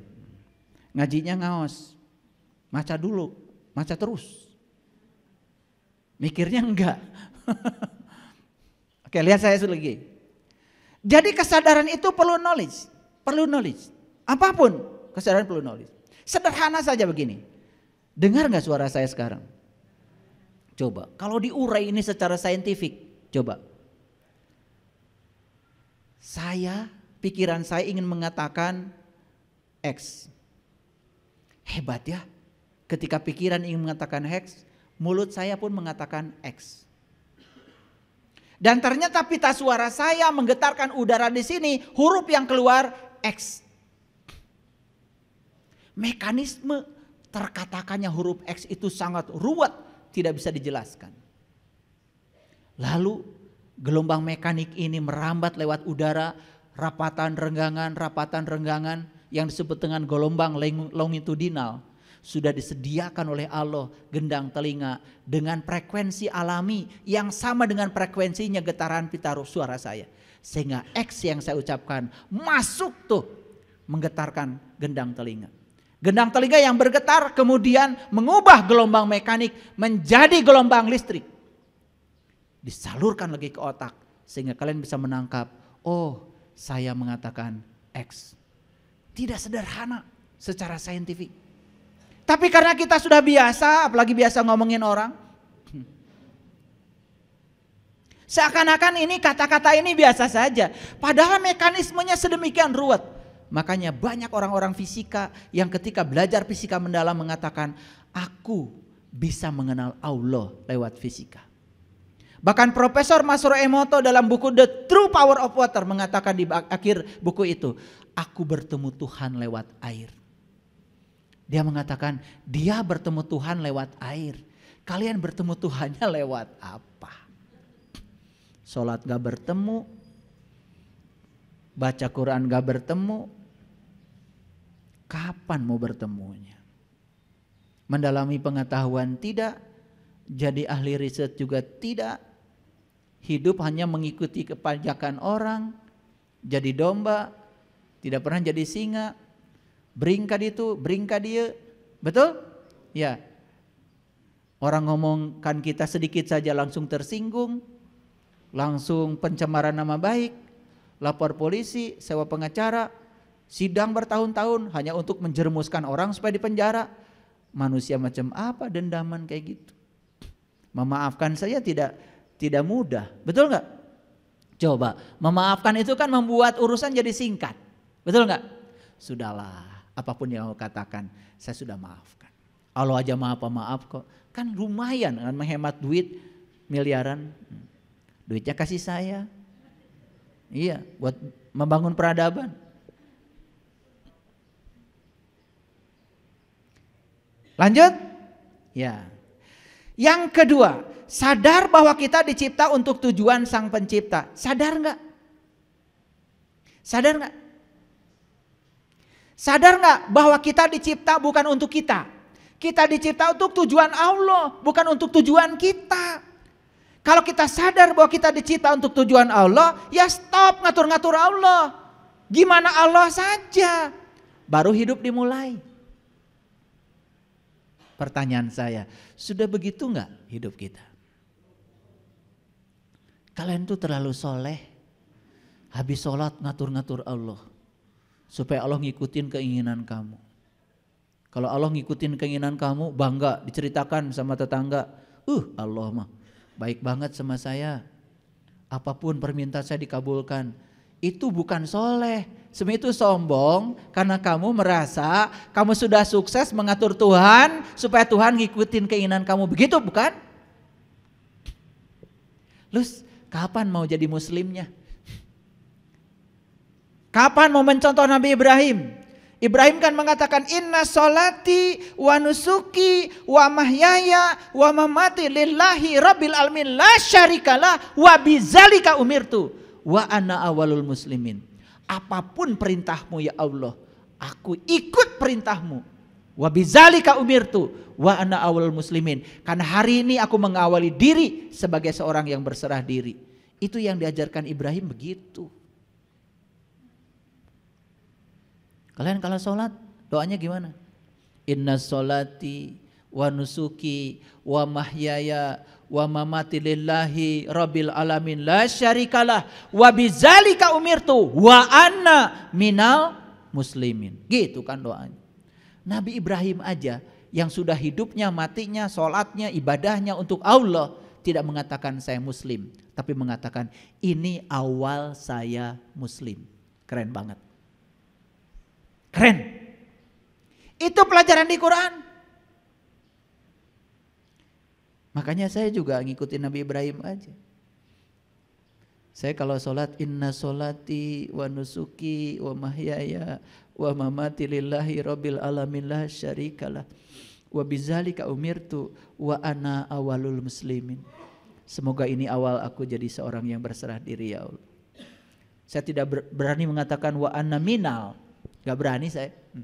Ngajinya ngaos. Maca dulu, maca terus. Mikirnya enggak. Oke, lihat saya lagi. Jadi kesadaran itu perlu knowledge, perlu knowledge. Apapun kesadaran perlu knowledge. Sederhana saja begini. Dengar nggak suara saya sekarang? Coba, kalau diurai ini secara saintifik, coba. Saya, pikiran saya ingin mengatakan X. Hebat ya. Ketika pikiran ingin mengatakan X, mulut saya pun mengatakan X. Dan ternyata pita suara saya menggetarkan udara di sini, huruf yang keluar X. Mekanisme terkatakannya huruf X itu sangat ruwet, tidak bisa dijelaskan. Lalu Gelombang mekanik ini merambat lewat udara, rapatan renggangan, rapatan renggangan yang disebut dengan gelombang longitudinal sudah disediakan oleh Allah gendang telinga dengan frekuensi alami yang sama dengan frekuensinya getaran pitaruh suara saya. Sehingga X yang saya ucapkan masuk tuh menggetarkan gendang telinga. Gendang telinga yang bergetar kemudian mengubah gelombang mekanik menjadi gelombang listrik disalurkan lagi ke otak sehingga kalian bisa menangkap, oh, saya mengatakan X. Tidak sederhana secara saintifik. Tapi karena kita sudah biasa, apalagi biasa ngomongin orang, seakan-akan ini kata-kata ini biasa saja. Padahal mekanismenya sedemikian ruwet. Makanya banyak orang-orang fisika yang ketika belajar fisika mendalam mengatakan, aku bisa mengenal Allah lewat fisika. Bahkan Profesor Masuro Emoto dalam buku The True Power of Water mengatakan di akhir buku itu, aku bertemu Tuhan lewat air. Dia mengatakan, dia bertemu Tuhan lewat air. Kalian bertemu Tuhannya lewat apa? Sholat gak bertemu, baca Quran gak bertemu, kapan mau bertemunya? Mendalami pengetahuan tidak, jadi ahli riset juga tidak, hidup hanya mengikuti kepajakan orang, jadi domba, tidak pernah jadi singa, beringkat itu, beringkat dia, betul? Ya. Orang ngomongkan kita sedikit saja langsung tersinggung, langsung pencemaran nama baik, lapor polisi, sewa pengacara, sidang bertahun-tahun hanya untuk menjerumuskan orang supaya dipenjara. Manusia macam apa dendaman kayak gitu? Memaafkan saya tidak tidak mudah. Betul nggak? Coba, memaafkan itu kan membuat urusan jadi singkat. Betul nggak? Sudahlah, apapun yang kau katakan, saya sudah maafkan. Allah aja maaf apa maaf kok. Kan lumayan kan menghemat duit miliaran. Hmm. Duitnya kasih saya. Iya, buat membangun peradaban. Lanjut? Ya. Yang kedua, sadar bahwa kita dicipta untuk tujuan sang pencipta. Sadar nggak? Sadar nggak? Sadar nggak bahwa kita dicipta bukan untuk kita? Kita dicipta untuk tujuan Allah, bukan untuk tujuan kita. Kalau kita sadar bahwa kita dicipta untuk tujuan Allah, ya stop ngatur-ngatur Allah. Gimana Allah saja. Baru hidup dimulai. Pertanyaan saya, sudah begitu enggak hidup kita? Kalian tuh terlalu soleh. Habis sholat ngatur-ngatur Allah. Supaya Allah ngikutin keinginan kamu. Kalau Allah ngikutin keinginan kamu bangga diceritakan sama tetangga. Uh Allah mah baik banget sama saya. Apapun permintaan saya dikabulkan. Itu bukan soleh. Semua itu sombong karena kamu merasa kamu sudah sukses mengatur Tuhan supaya Tuhan ngikutin keinginan kamu. Begitu bukan? Lus. Kapan mau jadi muslimnya? Kapan mau mencontoh Nabi Ibrahim? Ibrahim kan mengatakan inna solati wa nusuki wa mahyaya wa mamati lillahi rabbil alamin la syarikalah wa bizalika umirtu wa ana awalul muslimin. Apapun perintahmu ya Allah, aku ikut perintahmu ka umir umirtu wa ana awal muslimin. Karena hari ini aku mengawali diri sebagai seorang yang berserah diri. Itu yang diajarkan Ibrahim begitu. Kalian kalau sholat doanya gimana? Inna sholati wa nusuki wa mahyaya wa mamati lillahi rabbil alamin la syarikalah wa bizalika umirtu wa anna minal muslimin. Gitu kan doanya. Nabi Ibrahim aja yang sudah hidupnya, matinya, sholatnya, ibadahnya untuk Allah tidak mengatakan saya muslim. Tapi mengatakan ini awal saya muslim. Keren banget. Keren. Itu pelajaran di Quran. Makanya saya juga ngikutin Nabi Ibrahim aja. Saya kalau sholat inna sholati wa nusuki wa mahyaya wa mamati lillahi rabbil alamin la syarikalah wa bizalika umirtu wa ana awalul muslimin semoga ini awal aku jadi seorang yang berserah diri ya Allah saya tidak berani mengatakan wa ana minal gak berani saya hmm.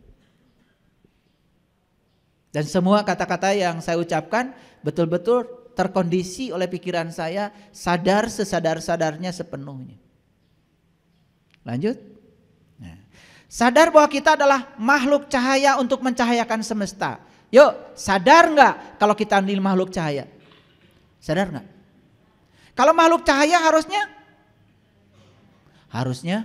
dan semua kata-kata yang saya ucapkan betul-betul terkondisi oleh pikiran saya sadar sesadar-sadarnya sepenuhnya lanjut Sadar bahwa kita adalah makhluk cahaya untuk mencahayakan semesta. Yuk, sadar nggak kalau kita ini makhluk cahaya? Sadar nggak? Kalau makhluk cahaya harusnya, harusnya,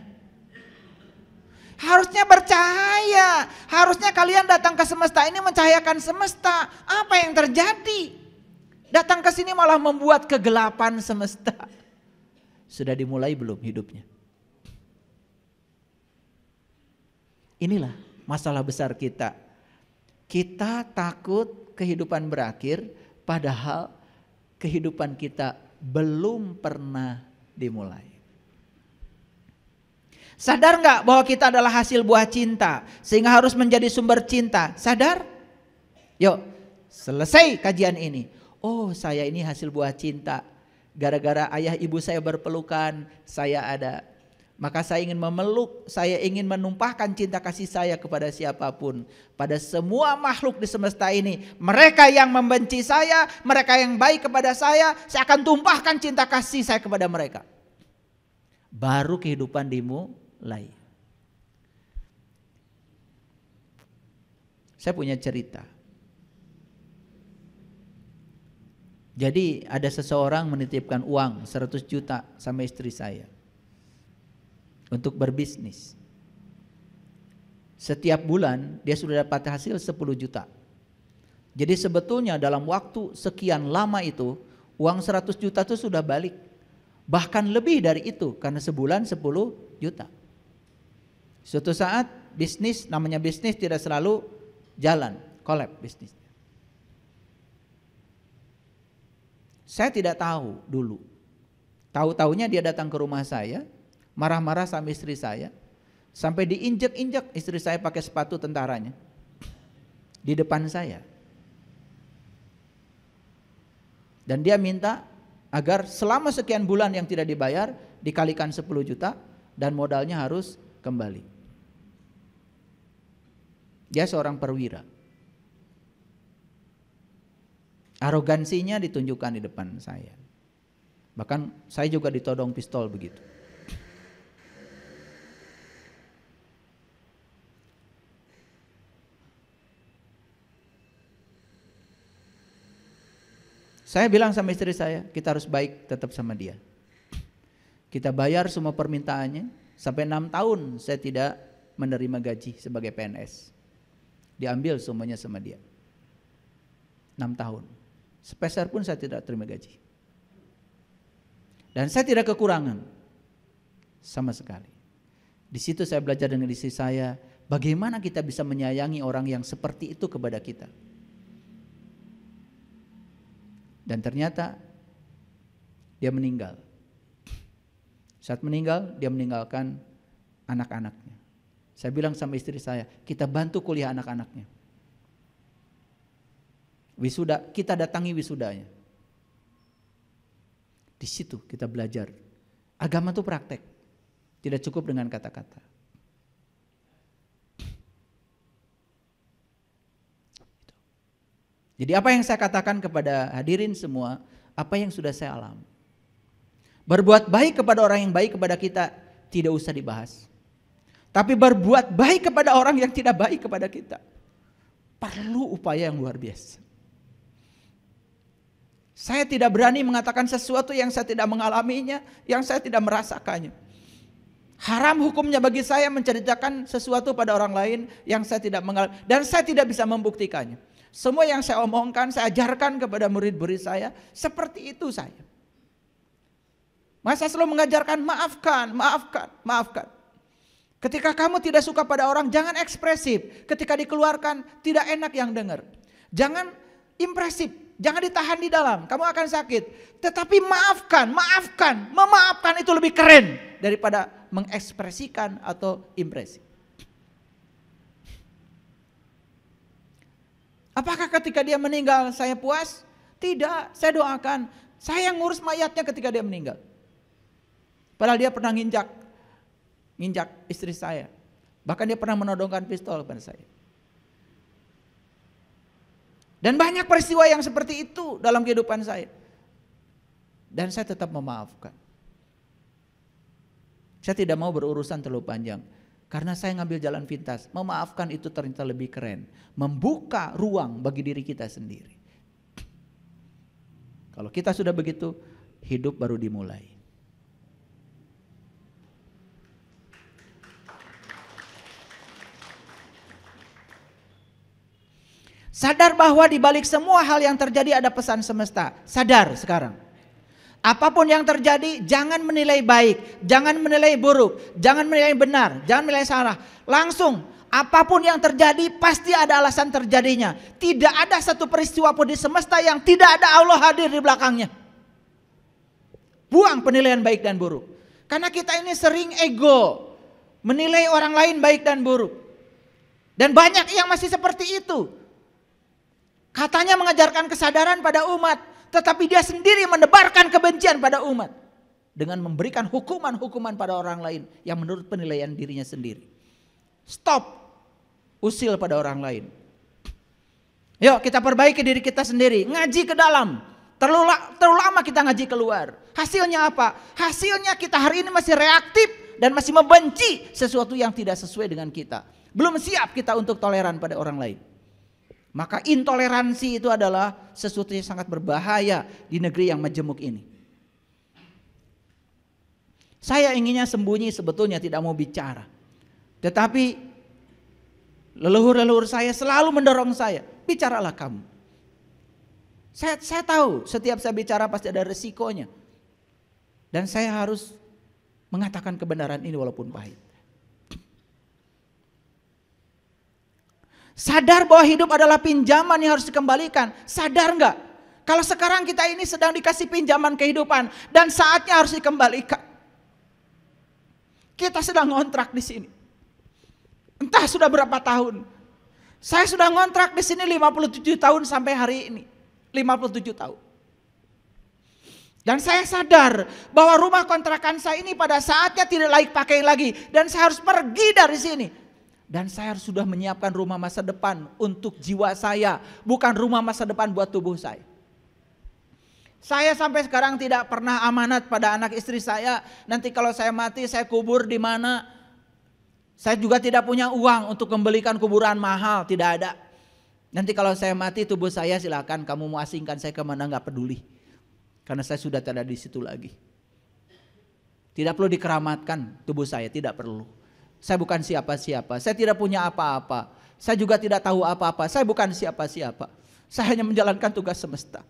harusnya bercahaya. Harusnya kalian datang ke semesta ini mencahayakan semesta. Apa yang terjadi? Datang ke sini malah membuat kegelapan semesta. Sudah dimulai belum hidupnya? Inilah masalah besar kita. Kita takut kehidupan berakhir padahal kehidupan kita belum pernah dimulai. Sadar nggak bahwa kita adalah hasil buah cinta sehingga harus menjadi sumber cinta? Sadar? Yuk, selesai kajian ini. Oh, saya ini hasil buah cinta. Gara-gara ayah ibu saya berpelukan, saya ada maka saya ingin memeluk, saya ingin menumpahkan cinta kasih saya kepada siapapun. Pada semua makhluk di semesta ini. Mereka yang membenci saya, mereka yang baik kepada saya, saya akan tumpahkan cinta kasih saya kepada mereka. Baru kehidupan dimulai. Saya punya cerita. Jadi ada seseorang menitipkan uang 100 juta sama istri saya untuk berbisnis. Setiap bulan dia sudah dapat hasil 10 juta. Jadi sebetulnya dalam waktu sekian lama itu uang 100 juta itu sudah balik. Bahkan lebih dari itu karena sebulan 10 juta. Suatu saat bisnis namanya bisnis tidak selalu jalan, kolab bisnis. Saya tidak tahu dulu. Tahu-taunya dia datang ke rumah saya, marah-marah sama istri saya, sampai diinjek-injek istri saya pakai sepatu tentaranya di depan saya. Dan dia minta agar selama sekian bulan yang tidak dibayar dikalikan 10 juta dan modalnya harus kembali. Dia seorang perwira. Arogansinya ditunjukkan di depan saya. Bahkan saya juga ditodong pistol begitu. Saya bilang sama istri saya, kita harus baik tetap sama dia. Kita bayar semua permintaannya, sampai enam tahun saya tidak menerima gaji sebagai PNS. Diambil semuanya sama dia. Enam tahun. Sepeser pun saya tidak terima gaji. Dan saya tidak kekurangan. Sama sekali. Di situ saya belajar dengan istri saya, bagaimana kita bisa menyayangi orang yang seperti itu kepada kita. Dan ternyata dia meninggal. Saat meninggal, dia meninggalkan anak-anaknya. Saya bilang sama istri saya, kita bantu kuliah anak-anaknya. Wisuda, kita datangi wisudanya. Di situ kita belajar. Agama itu praktek. Tidak cukup dengan kata-kata. Jadi apa yang saya katakan kepada hadirin semua, apa yang sudah saya alami. Berbuat baik kepada orang yang baik kepada kita tidak usah dibahas. Tapi berbuat baik kepada orang yang tidak baik kepada kita perlu upaya yang luar biasa. Saya tidak berani mengatakan sesuatu yang saya tidak mengalaminya, yang saya tidak merasakannya. Haram hukumnya bagi saya menceritakan sesuatu pada orang lain yang saya tidak mengalami dan saya tidak bisa membuktikannya. Semua yang saya omongkan, saya ajarkan kepada murid-murid saya, seperti itu saya. Masa selalu mengajarkan maafkan, maafkan, maafkan. Ketika kamu tidak suka pada orang, jangan ekspresif. Ketika dikeluarkan, tidak enak yang dengar. Jangan impresif, jangan ditahan di dalam, kamu akan sakit. Tetapi maafkan, maafkan, memaafkan itu lebih keren daripada mengekspresikan atau impresif. Apakah ketika dia meninggal saya puas? Tidak, saya doakan. Saya yang ngurus mayatnya ketika dia meninggal. Padahal dia pernah nginjak, nginjak istri saya. Bahkan dia pernah menodongkan pistol kepada saya. Dan banyak peristiwa yang seperti itu dalam kehidupan saya. Dan saya tetap memaafkan. Saya tidak mau berurusan terlalu panjang. Karena saya ngambil jalan pintas. Memaafkan itu ternyata lebih keren. Membuka ruang bagi diri kita sendiri. Kalau kita sudah begitu, hidup baru dimulai. Sadar bahwa di balik semua hal yang terjadi ada pesan semesta. Sadar sekarang. Apapun yang terjadi, jangan menilai baik, jangan menilai buruk, jangan menilai benar, jangan menilai salah. Langsung, apapun yang terjadi, pasti ada alasan terjadinya. Tidak ada satu peristiwa pun di semesta yang tidak ada Allah hadir di belakangnya. Buang penilaian baik dan buruk, karena kita ini sering ego menilai orang lain baik dan buruk, dan banyak yang masih seperti itu. Katanya mengajarkan kesadaran pada umat, tetapi dia sendiri menebarkan kebencian pada umat dengan memberikan hukuman-hukuman pada orang lain yang menurut penilaian dirinya sendiri. Stop usil pada orang lain. Yuk kita perbaiki diri kita sendiri, ngaji ke dalam. Terlalu, terlalu lama kita ngaji keluar. Hasilnya apa? Hasilnya kita hari ini masih reaktif dan masih membenci sesuatu yang tidak sesuai dengan kita. Belum siap kita untuk toleran pada orang lain. Maka intoleransi itu adalah sesuatu yang sangat berbahaya di negeri yang majemuk ini. Saya inginnya sembunyi sebetulnya tidak mau bicara. Tetapi leluhur-leluhur saya selalu mendorong saya, bicaralah kamu. Saya, saya tahu setiap saya bicara pasti ada resikonya. Dan saya harus mengatakan kebenaran ini walaupun pahit. Sadar bahwa hidup adalah pinjaman yang harus dikembalikan. Sadar nggak? Kalau sekarang kita ini sedang dikasih pinjaman kehidupan dan saatnya harus dikembalikan. Kita sedang ngontrak di sini. Entah sudah berapa tahun. Saya sudah ngontrak di sini 57 tahun sampai hari ini. 57 tahun. Dan saya sadar bahwa rumah kontrakan saya ini pada saatnya tidak layak pakai lagi. Dan saya harus pergi dari sini. Dan saya sudah menyiapkan rumah masa depan untuk jiwa saya, bukan rumah masa depan buat tubuh saya. Saya sampai sekarang tidak pernah amanat pada anak istri saya. Nanti kalau saya mati, saya kubur di mana? Saya juga tidak punya uang untuk membelikan kuburan mahal, tidak ada. Nanti kalau saya mati, tubuh saya silakan kamu mau asingkan saya kemana nggak peduli, karena saya sudah tidak di situ lagi. Tidak perlu dikeramatkan tubuh saya, tidak perlu. Saya bukan siapa-siapa. Saya tidak punya apa-apa. Saya juga tidak tahu apa-apa. Saya bukan siapa-siapa. Saya hanya menjalankan tugas semesta.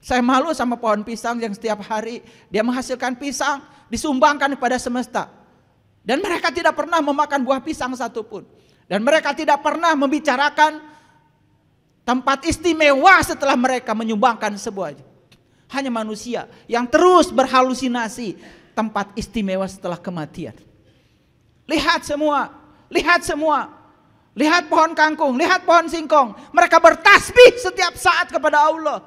Saya malu sama pohon pisang yang setiap hari dia menghasilkan pisang disumbangkan kepada semesta. Dan mereka tidak pernah memakan buah pisang satupun. Dan mereka tidak pernah membicarakan tempat istimewa setelah mereka menyumbangkan sebuah. Hanya manusia yang terus berhalusinasi tempat istimewa setelah kematian. Lihat semua, lihat semua. Lihat pohon kangkung, lihat pohon singkong. Mereka bertasbih setiap saat kepada Allah.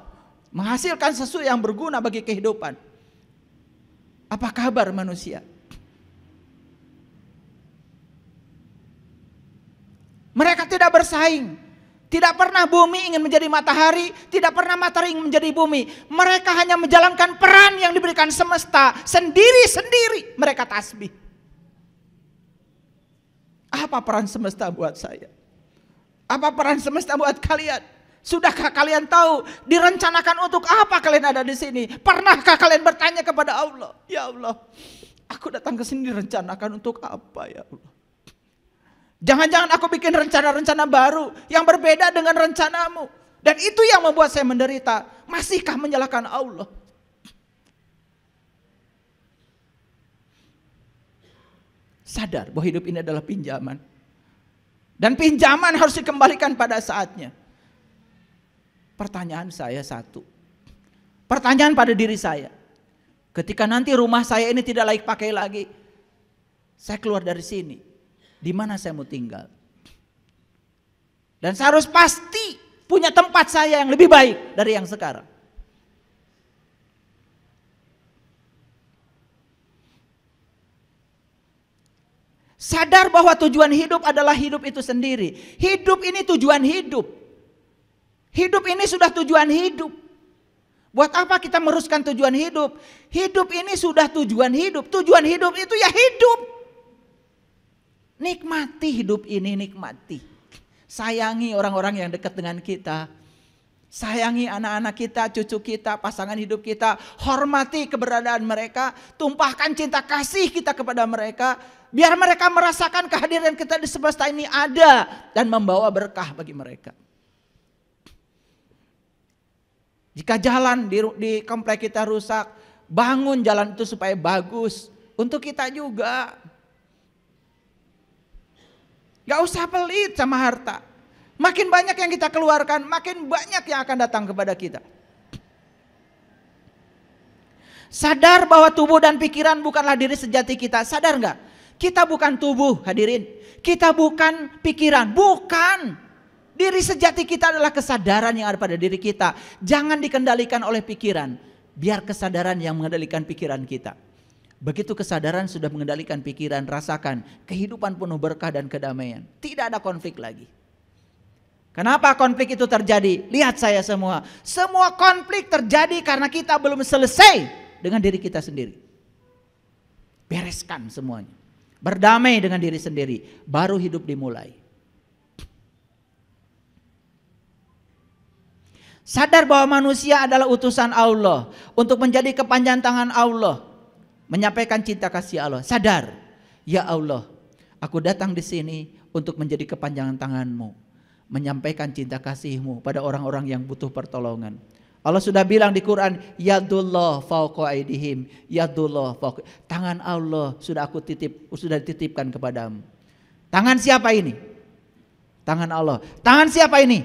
Menghasilkan sesuatu yang berguna bagi kehidupan. Apa kabar manusia? Mereka tidak bersaing. Tidak pernah bumi ingin menjadi matahari, tidak pernah matahari ingin menjadi bumi. Mereka hanya menjalankan peran yang diberikan semesta, sendiri-sendiri mereka tasbih. Apa peran semesta buat saya? Apa peran semesta buat kalian? Sudahkah kalian tahu direncanakan untuk apa kalian ada di sini? Pernahkah kalian bertanya kepada Allah? Ya Allah, aku datang ke sini direncanakan untuk apa ya Allah? Jangan-jangan aku bikin rencana-rencana baru yang berbeda dengan rencanamu. Dan itu yang membuat saya menderita. Masihkah menyalahkan Allah? sadar bahwa hidup ini adalah pinjaman. Dan pinjaman harus dikembalikan pada saatnya. Pertanyaan saya satu. Pertanyaan pada diri saya. Ketika nanti rumah saya ini tidak layak pakai lagi, saya keluar dari sini. Di mana saya mau tinggal? Dan saya harus pasti punya tempat saya yang lebih baik dari yang sekarang. Sadar bahwa tujuan hidup adalah hidup itu sendiri. Hidup ini tujuan hidup. Hidup ini sudah tujuan hidup. Buat apa kita meruskan tujuan hidup? Hidup ini sudah tujuan hidup. Tujuan hidup itu ya hidup. Nikmati hidup ini, nikmati. Sayangi orang-orang yang dekat dengan kita Sayangi anak-anak kita, cucu kita, pasangan hidup kita. Hormati keberadaan mereka. Tumpahkan cinta kasih kita kepada mereka. Biar mereka merasakan kehadiran kita di semesta ini ada. Dan membawa berkah bagi mereka. Jika jalan di, di komplek kita rusak, bangun jalan itu supaya bagus. Untuk kita juga. Gak usah pelit sama harta. Makin banyak yang kita keluarkan, makin banyak yang akan datang kepada kita. Sadar bahwa tubuh dan pikiran bukanlah diri sejati kita. Sadar nggak? Kita bukan tubuh, hadirin. Kita bukan pikiran, bukan. Diri sejati kita adalah kesadaran yang ada pada diri kita. Jangan dikendalikan oleh pikiran. Biar kesadaran yang mengendalikan pikiran kita. Begitu kesadaran sudah mengendalikan pikiran, rasakan kehidupan penuh berkah dan kedamaian. Tidak ada konflik lagi. Kenapa konflik itu terjadi? Lihat saya semua. Semua konflik terjadi karena kita belum selesai dengan diri kita sendiri. Bereskan semuanya. Berdamai dengan diri sendiri. Baru hidup dimulai. Sadar bahwa manusia adalah utusan Allah. Untuk menjadi kepanjangan tangan Allah. Menyampaikan cinta kasih Allah. Sadar. Ya Allah, aku datang di sini untuk menjadi kepanjangan tanganmu menyampaikan cinta kasihmu pada orang-orang yang butuh pertolongan. Allah sudah bilang di Quran, Yadullah fauqa aidihim, Yadullah fauqa. Tangan Allah sudah aku titip, sudah dititipkan kepadamu. Tangan siapa ini? Tangan Allah. Tangan siapa ini?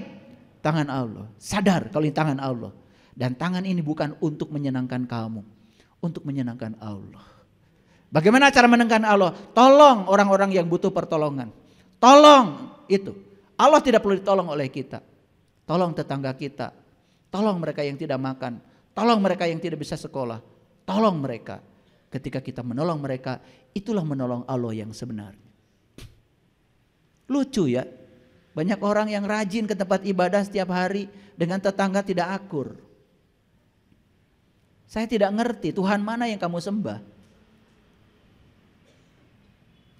Tangan Allah. Sadar kalau ini tangan Allah. Dan tangan ini bukan untuk menyenangkan kamu, untuk menyenangkan Allah. Bagaimana cara menenangkan Allah? Tolong orang-orang yang butuh pertolongan. Tolong itu. Allah tidak perlu ditolong oleh kita. Tolong tetangga kita. Tolong mereka yang tidak makan. Tolong mereka yang tidak bisa sekolah. Tolong mereka. Ketika kita menolong mereka, itulah menolong Allah yang sebenarnya. Lucu ya. Banyak orang yang rajin ke tempat ibadah setiap hari dengan tetangga tidak akur. Saya tidak ngerti Tuhan mana yang kamu sembah.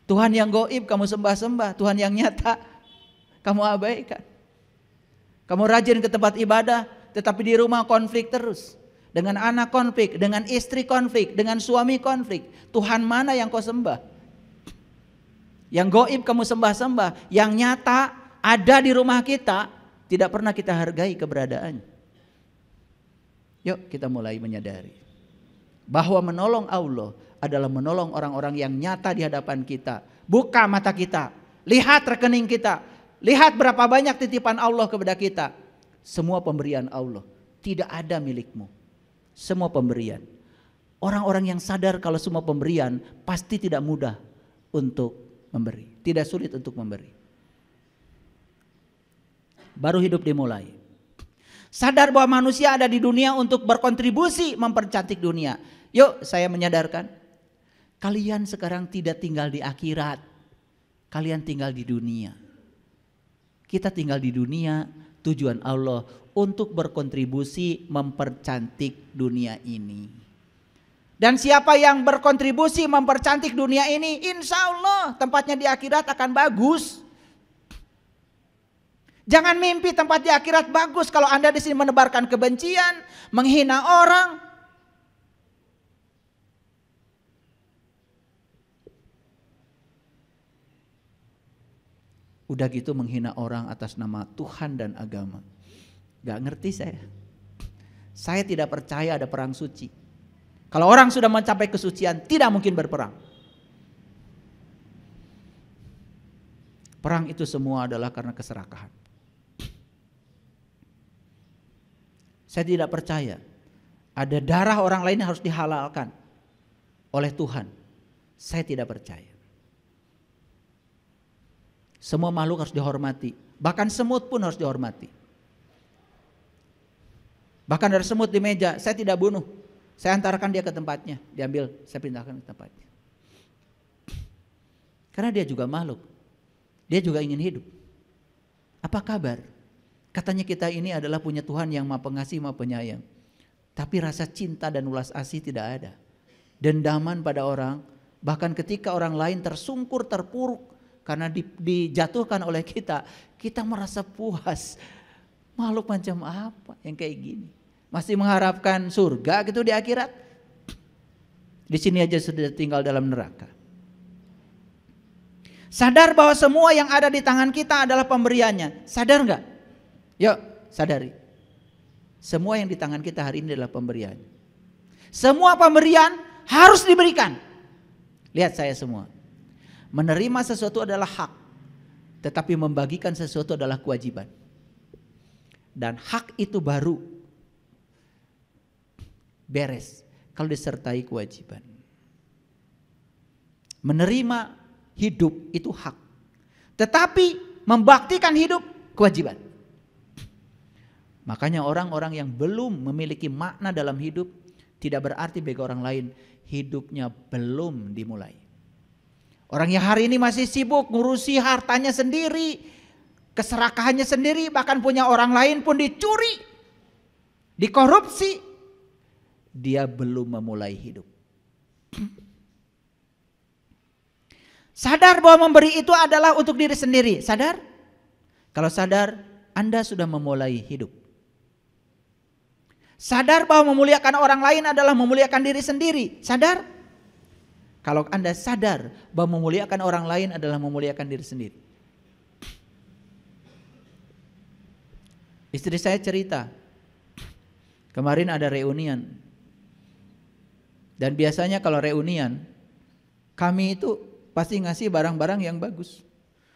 Tuhan yang goib kamu sembah-sembah, Tuhan yang nyata kamu abaikan. Kamu rajin ke tempat ibadah, tetapi di rumah konflik terus. Dengan anak konflik, dengan istri konflik, dengan suami konflik. Tuhan mana yang kau sembah? Yang goib kamu sembah-sembah, yang nyata ada di rumah kita, tidak pernah kita hargai keberadaannya. Yuk kita mulai menyadari bahwa menolong Allah adalah menolong orang-orang yang nyata di hadapan kita. Buka mata kita, lihat rekening kita, Lihat berapa banyak titipan Allah kepada kita. Semua pemberian Allah. Tidak ada milikmu. Semua pemberian. Orang-orang yang sadar kalau semua pemberian pasti tidak mudah untuk memberi. Tidak sulit untuk memberi. Baru hidup dimulai. Sadar bahwa manusia ada di dunia untuk berkontribusi mempercantik dunia. Yuk saya menyadarkan. Kalian sekarang tidak tinggal di akhirat. Kalian tinggal di dunia. Kita tinggal di dunia, tujuan Allah untuk berkontribusi mempercantik dunia ini. Dan siapa yang berkontribusi mempercantik dunia ini, insya Allah tempatnya di akhirat akan bagus. Jangan mimpi tempat di akhirat bagus kalau Anda di sini menebarkan kebencian, menghina orang, Udah gitu menghina orang atas nama Tuhan dan agama. Gak ngerti saya. Saya tidak percaya ada perang suci. Kalau orang sudah mencapai kesucian, tidak mungkin berperang. Perang itu semua adalah karena keserakahan. Saya tidak percaya ada darah orang lain yang harus dihalalkan oleh Tuhan. Saya tidak percaya. Semua makhluk harus dihormati. Bahkan semut pun harus dihormati. Bahkan ada semut di meja, saya tidak bunuh. Saya antarkan dia ke tempatnya, diambil, saya pindahkan ke tempatnya. Karena dia juga makhluk. Dia juga ingin hidup. Apa kabar? Katanya kita ini adalah punya Tuhan yang maha pengasih, maha penyayang. Tapi rasa cinta dan ulas asih tidak ada. Dendaman pada orang, bahkan ketika orang lain tersungkur, terpuruk, karena di, dijatuhkan oleh kita, kita merasa puas. Makhluk macam apa yang kayak gini? Masih mengharapkan surga gitu di akhirat? Di sini aja sudah tinggal dalam neraka. Sadar bahwa semua yang ada di tangan kita adalah pemberiannya. Sadar nggak? Yuk, sadari. Semua yang di tangan kita hari ini adalah pemberian. Semua pemberian harus diberikan. Lihat saya semua. Menerima sesuatu adalah hak, tetapi membagikan sesuatu adalah kewajiban. Dan hak itu baru beres kalau disertai kewajiban. Menerima hidup itu hak, tetapi membaktikan hidup kewajiban. Makanya orang-orang yang belum memiliki makna dalam hidup tidak berarti bagi orang lain hidupnya belum dimulai. Orang yang hari ini masih sibuk ngurusi hartanya sendiri, keserakahannya sendiri, bahkan punya orang lain pun dicuri, dikorupsi. Dia belum memulai hidup. Sadar bahwa memberi itu adalah untuk diri sendiri. Sadar? Kalau sadar, Anda sudah memulai hidup. Sadar bahwa memuliakan orang lain adalah memuliakan diri sendiri. Sadar? Kalau Anda sadar bahwa memuliakan orang lain adalah memuliakan diri sendiri. Istri saya cerita, kemarin ada reunian. Dan biasanya kalau reunian, kami itu pasti ngasih barang-barang yang bagus.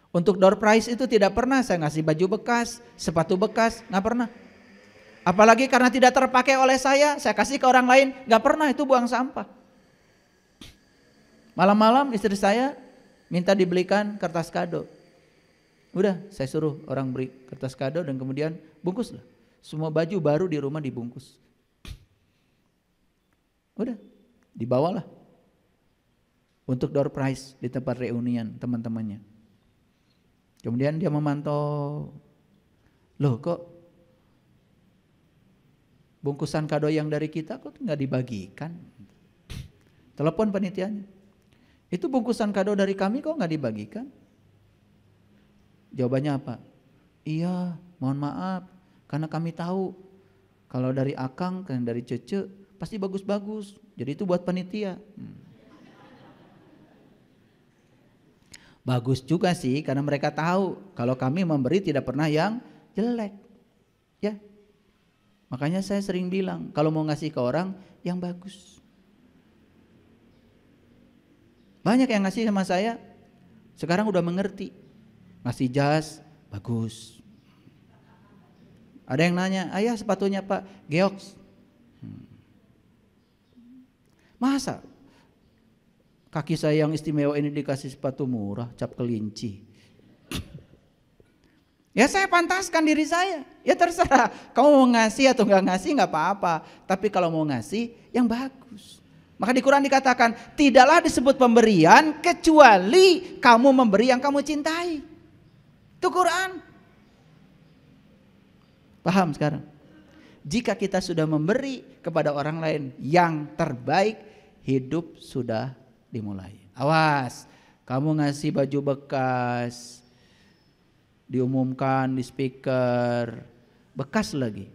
Untuk door prize itu tidak pernah saya ngasih baju bekas, sepatu bekas, nggak pernah. Apalagi karena tidak terpakai oleh saya, saya kasih ke orang lain, nggak pernah itu buang sampah. Malam-malam istri saya minta dibelikan kertas kado. Udah, saya suruh orang beri kertas kado dan kemudian bungkus lah Semua baju baru di rumah dibungkus. Udah, dibawalah untuk door prize di tempat reunian teman-temannya. Kemudian dia memantau, loh kok bungkusan kado yang dari kita kok nggak dibagikan? Telepon penitiannya. Itu bungkusan kado dari kami kok nggak dibagikan? Jawabannya apa? Iya, mohon maaf, karena kami tahu kalau dari Akang, kan dari Cece, pasti bagus-bagus. Jadi itu buat panitia. Hmm. Bagus juga sih, karena mereka tahu kalau kami memberi tidak pernah yang jelek. Ya, makanya saya sering bilang kalau mau ngasih ke orang yang bagus. Banyak yang ngasih sama saya, sekarang udah mengerti. Ngasih jas, bagus. Ada yang nanya, ayah sepatunya Pak Geox. Hmm. Masa kaki saya yang istimewa ini dikasih sepatu murah, cap kelinci. Ya saya pantaskan diri saya. Ya terserah. Kamu mau ngasih atau nggak ngasih nggak apa-apa. Tapi kalau mau ngasih yang bagus. Maka di Quran dikatakan, tidaklah disebut pemberian kecuali kamu memberi yang kamu cintai. Itu Quran. Paham sekarang? Jika kita sudah memberi kepada orang lain yang terbaik, hidup sudah dimulai. Awas, kamu ngasih baju bekas, diumumkan di speaker, bekas lagi.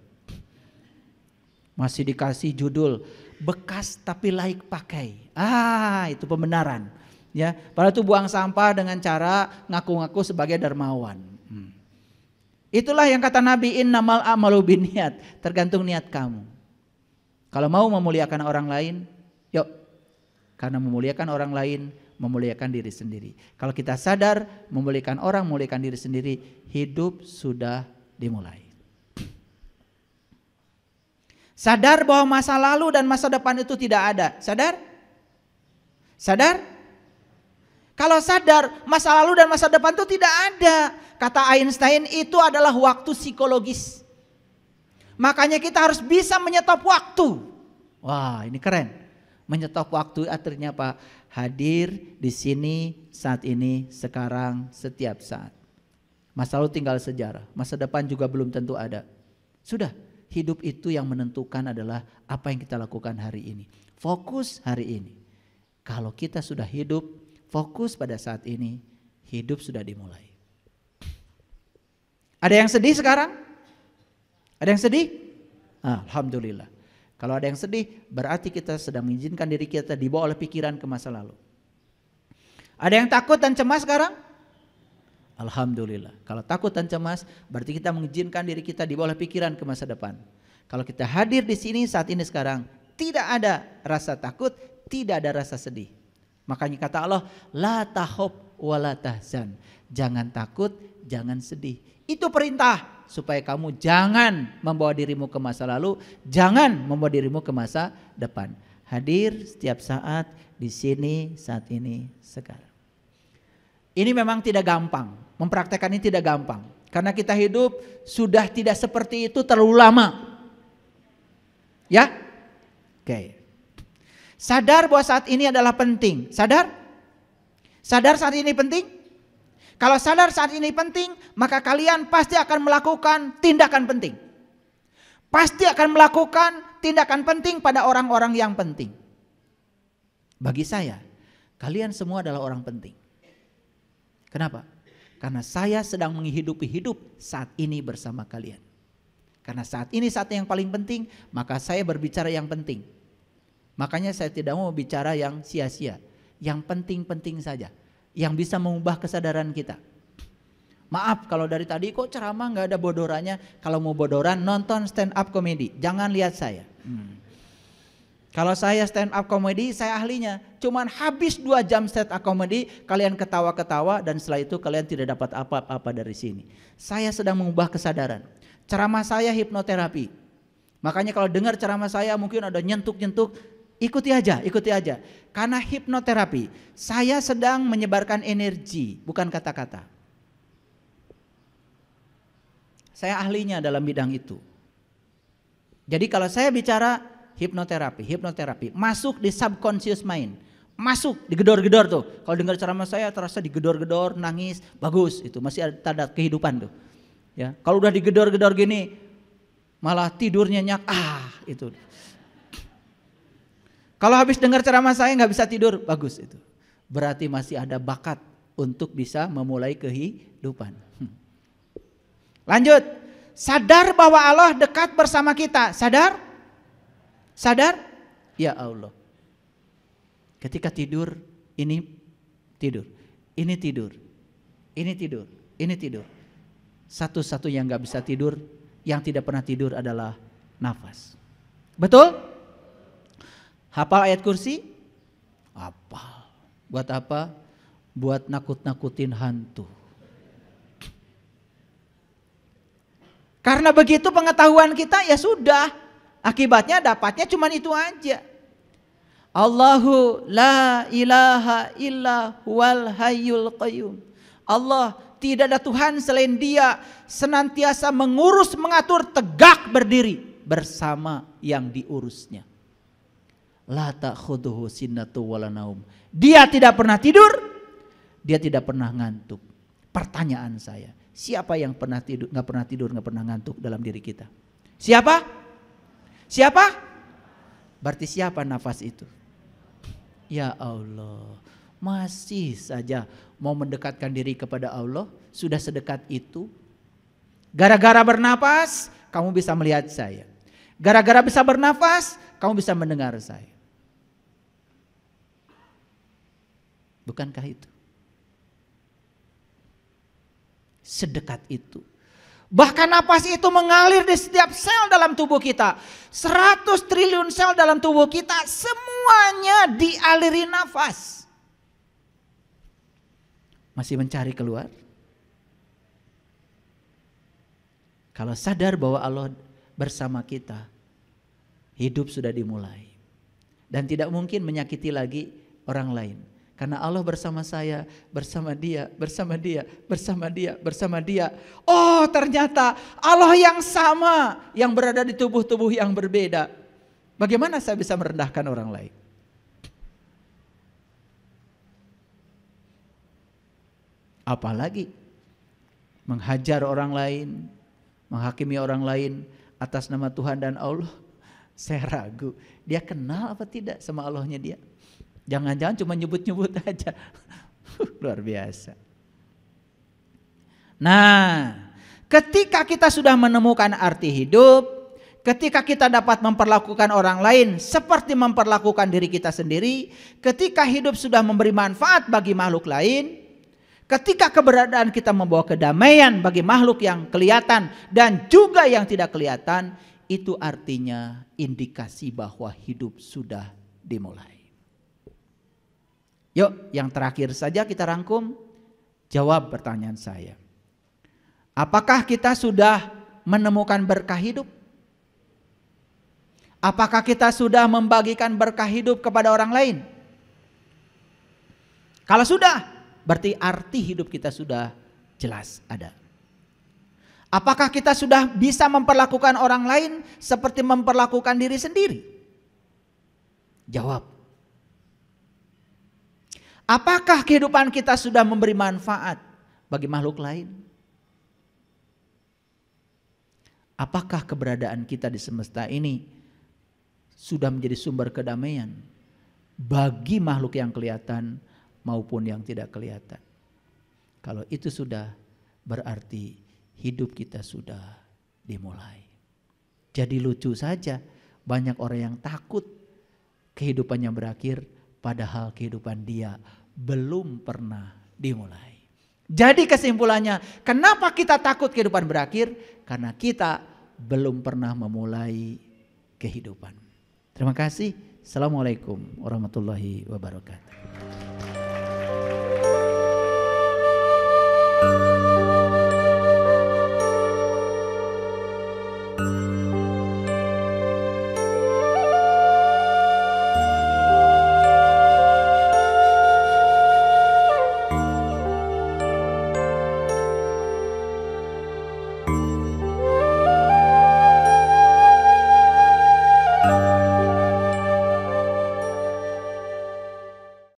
Masih dikasih judul, bekas tapi laik pakai. Ah, itu pembenaran. Ya, pada itu buang sampah dengan cara ngaku-ngaku sebagai dermawan. Hmm. Itulah yang kata Nabi innamal amalu biniat, tergantung niat kamu. Kalau mau memuliakan orang lain, yuk. Karena memuliakan orang lain memuliakan diri sendiri. Kalau kita sadar memuliakan orang, memuliakan diri sendiri, hidup sudah dimulai. Sadar bahwa masa lalu dan masa depan itu tidak ada. Sadar? Sadar? Kalau sadar, masa lalu dan masa depan itu tidak ada. Kata Einstein itu adalah waktu psikologis. Makanya kita harus bisa menyetop waktu. Wah, ini keren. Menyetop waktu artinya apa? Hadir di sini, saat ini, sekarang, setiap saat. Masa lalu tinggal sejarah, masa depan juga belum tentu ada. Sudah, hidup itu yang menentukan adalah apa yang kita lakukan hari ini. Fokus hari ini. Kalau kita sudah hidup, fokus pada saat ini, hidup sudah dimulai. Ada yang sedih sekarang? Ada yang sedih? Alhamdulillah. Kalau ada yang sedih, berarti kita sedang mengizinkan diri kita dibawa oleh pikiran ke masa lalu. Ada yang takut dan cemas sekarang? Alhamdulillah. Kalau takut dan cemas, berarti kita mengizinkan diri kita di bawah pikiran ke masa depan. Kalau kita hadir di sini saat ini sekarang, tidak ada rasa takut, tidak ada rasa sedih. Makanya kata Allah, la tahob wa Jangan takut, jangan sedih. Itu perintah supaya kamu jangan membawa dirimu ke masa lalu, jangan membawa dirimu ke masa depan. Hadir setiap saat di sini, saat ini, sekarang. Ini memang tidak gampang, mempraktekkan ini tidak gampang. Karena kita hidup sudah tidak seperti itu terlalu lama. Ya? Oke. Okay. Sadar bahwa saat ini adalah penting. Sadar? Sadar saat ini penting? Kalau sadar saat ini penting, maka kalian pasti akan melakukan tindakan penting. Pasti akan melakukan tindakan penting pada orang-orang yang penting. Bagi saya, kalian semua adalah orang penting. Kenapa? Karena saya sedang menghidupi hidup saat ini bersama kalian. Karena saat ini saat yang paling penting, maka saya berbicara yang penting. Makanya saya tidak mau bicara yang sia-sia, yang penting-penting saja, yang bisa mengubah kesadaran kita. Maaf kalau dari tadi kok ceramah nggak ada bodorannya. Kalau mau bodoran nonton stand up komedi, jangan lihat saya. Hmm. Kalau saya stand up comedy, saya ahlinya. Cuman habis dua jam stand up comedy, kalian ketawa-ketawa dan setelah itu kalian tidak dapat apa-apa dari sini. Saya sedang mengubah kesadaran. Ceramah saya hipnoterapi. Makanya kalau dengar ceramah saya mungkin ada nyentuk-nyentuk, ikuti aja, ikuti aja. Karena hipnoterapi, saya sedang menyebarkan energi, bukan kata-kata. Saya ahlinya dalam bidang itu. Jadi kalau saya bicara, hipnoterapi, hipnoterapi. Masuk di subconscious mind. Masuk digedor-gedor tuh. Kalau dengar ceramah saya terasa digedor-gedor, nangis, bagus itu masih ada tanda kehidupan tuh. Ya, kalau udah digedor-gedor gini malah tidurnya nyak ah itu. Kalau habis dengar ceramah saya nggak bisa tidur, bagus itu. Berarti masih ada bakat untuk bisa memulai kehidupan. Hmm. Lanjut, sadar bahwa Allah dekat bersama kita. Sadar? Sadar? Ya Allah. Ketika tidur, ini tidur, ini tidur, ini tidur, ini tidur. Satu-satu yang gak bisa tidur, yang tidak pernah tidur adalah nafas. Betul? Hafal ayat kursi? Apa? Buat apa? Buat nakut-nakutin hantu. Karena begitu pengetahuan kita ya sudah Akibatnya dapatnya cuma itu aja. Allahu la ilaha illa huwal hayyul qayyum. Allah tidak ada Tuhan selain dia senantiasa mengurus mengatur tegak berdiri bersama yang diurusnya. La ta'khuduhu sinnatu wala naum. Dia tidak pernah tidur, dia tidak pernah ngantuk. Pertanyaan saya, siapa yang pernah tidur nggak pernah tidur nggak pernah ngantuk dalam diri kita? Siapa? Siapa? Berarti siapa nafas itu? Ya Allah, masih saja mau mendekatkan diri kepada Allah, sudah sedekat itu. Gara-gara bernapas, kamu bisa melihat saya. Gara-gara bisa bernafas, kamu bisa mendengar saya. Bukankah itu? Sedekat itu Bahkan napas itu mengalir di setiap sel dalam tubuh kita. 100 triliun sel dalam tubuh kita semuanya dialiri nafas. Masih mencari keluar? Kalau sadar bahwa Allah bersama kita, hidup sudah dimulai. Dan tidak mungkin menyakiti lagi orang lain. Karena Allah bersama saya, bersama dia, bersama dia, bersama dia, bersama dia. Oh ternyata Allah yang sama yang berada di tubuh-tubuh yang berbeda. Bagaimana saya bisa merendahkan orang lain? Apalagi menghajar orang lain, menghakimi orang lain atas nama Tuhan dan Allah. Saya ragu, dia kenal apa tidak sama Allahnya dia? Jangan-jangan cuma nyebut-nyebut aja. Luar biasa. Nah, ketika kita sudah menemukan arti hidup, ketika kita dapat memperlakukan orang lain seperti memperlakukan diri kita sendiri, ketika hidup sudah memberi manfaat bagi makhluk lain, ketika keberadaan kita membawa kedamaian bagi makhluk yang kelihatan dan juga yang tidak kelihatan, itu artinya indikasi bahwa hidup sudah dimulai. Yuk, yang terakhir saja kita rangkum jawab pertanyaan saya. Apakah kita sudah menemukan berkah hidup? Apakah kita sudah membagikan berkah hidup kepada orang lain? Kalau sudah, berarti arti hidup kita sudah jelas ada. Apakah kita sudah bisa memperlakukan orang lain seperti memperlakukan diri sendiri? Jawab. Apakah kehidupan kita sudah memberi manfaat bagi makhluk lain? Apakah keberadaan kita di semesta ini sudah menjadi sumber kedamaian bagi makhluk yang kelihatan maupun yang tidak kelihatan? Kalau itu sudah berarti hidup kita sudah dimulai. Jadi lucu saja banyak orang yang takut kehidupannya berakhir padahal kehidupan dia belum pernah dimulai. Jadi kesimpulannya, kenapa kita takut kehidupan berakhir? Karena kita belum pernah memulai kehidupan. Terima kasih. Assalamualaikum warahmatullahi wabarakatuh.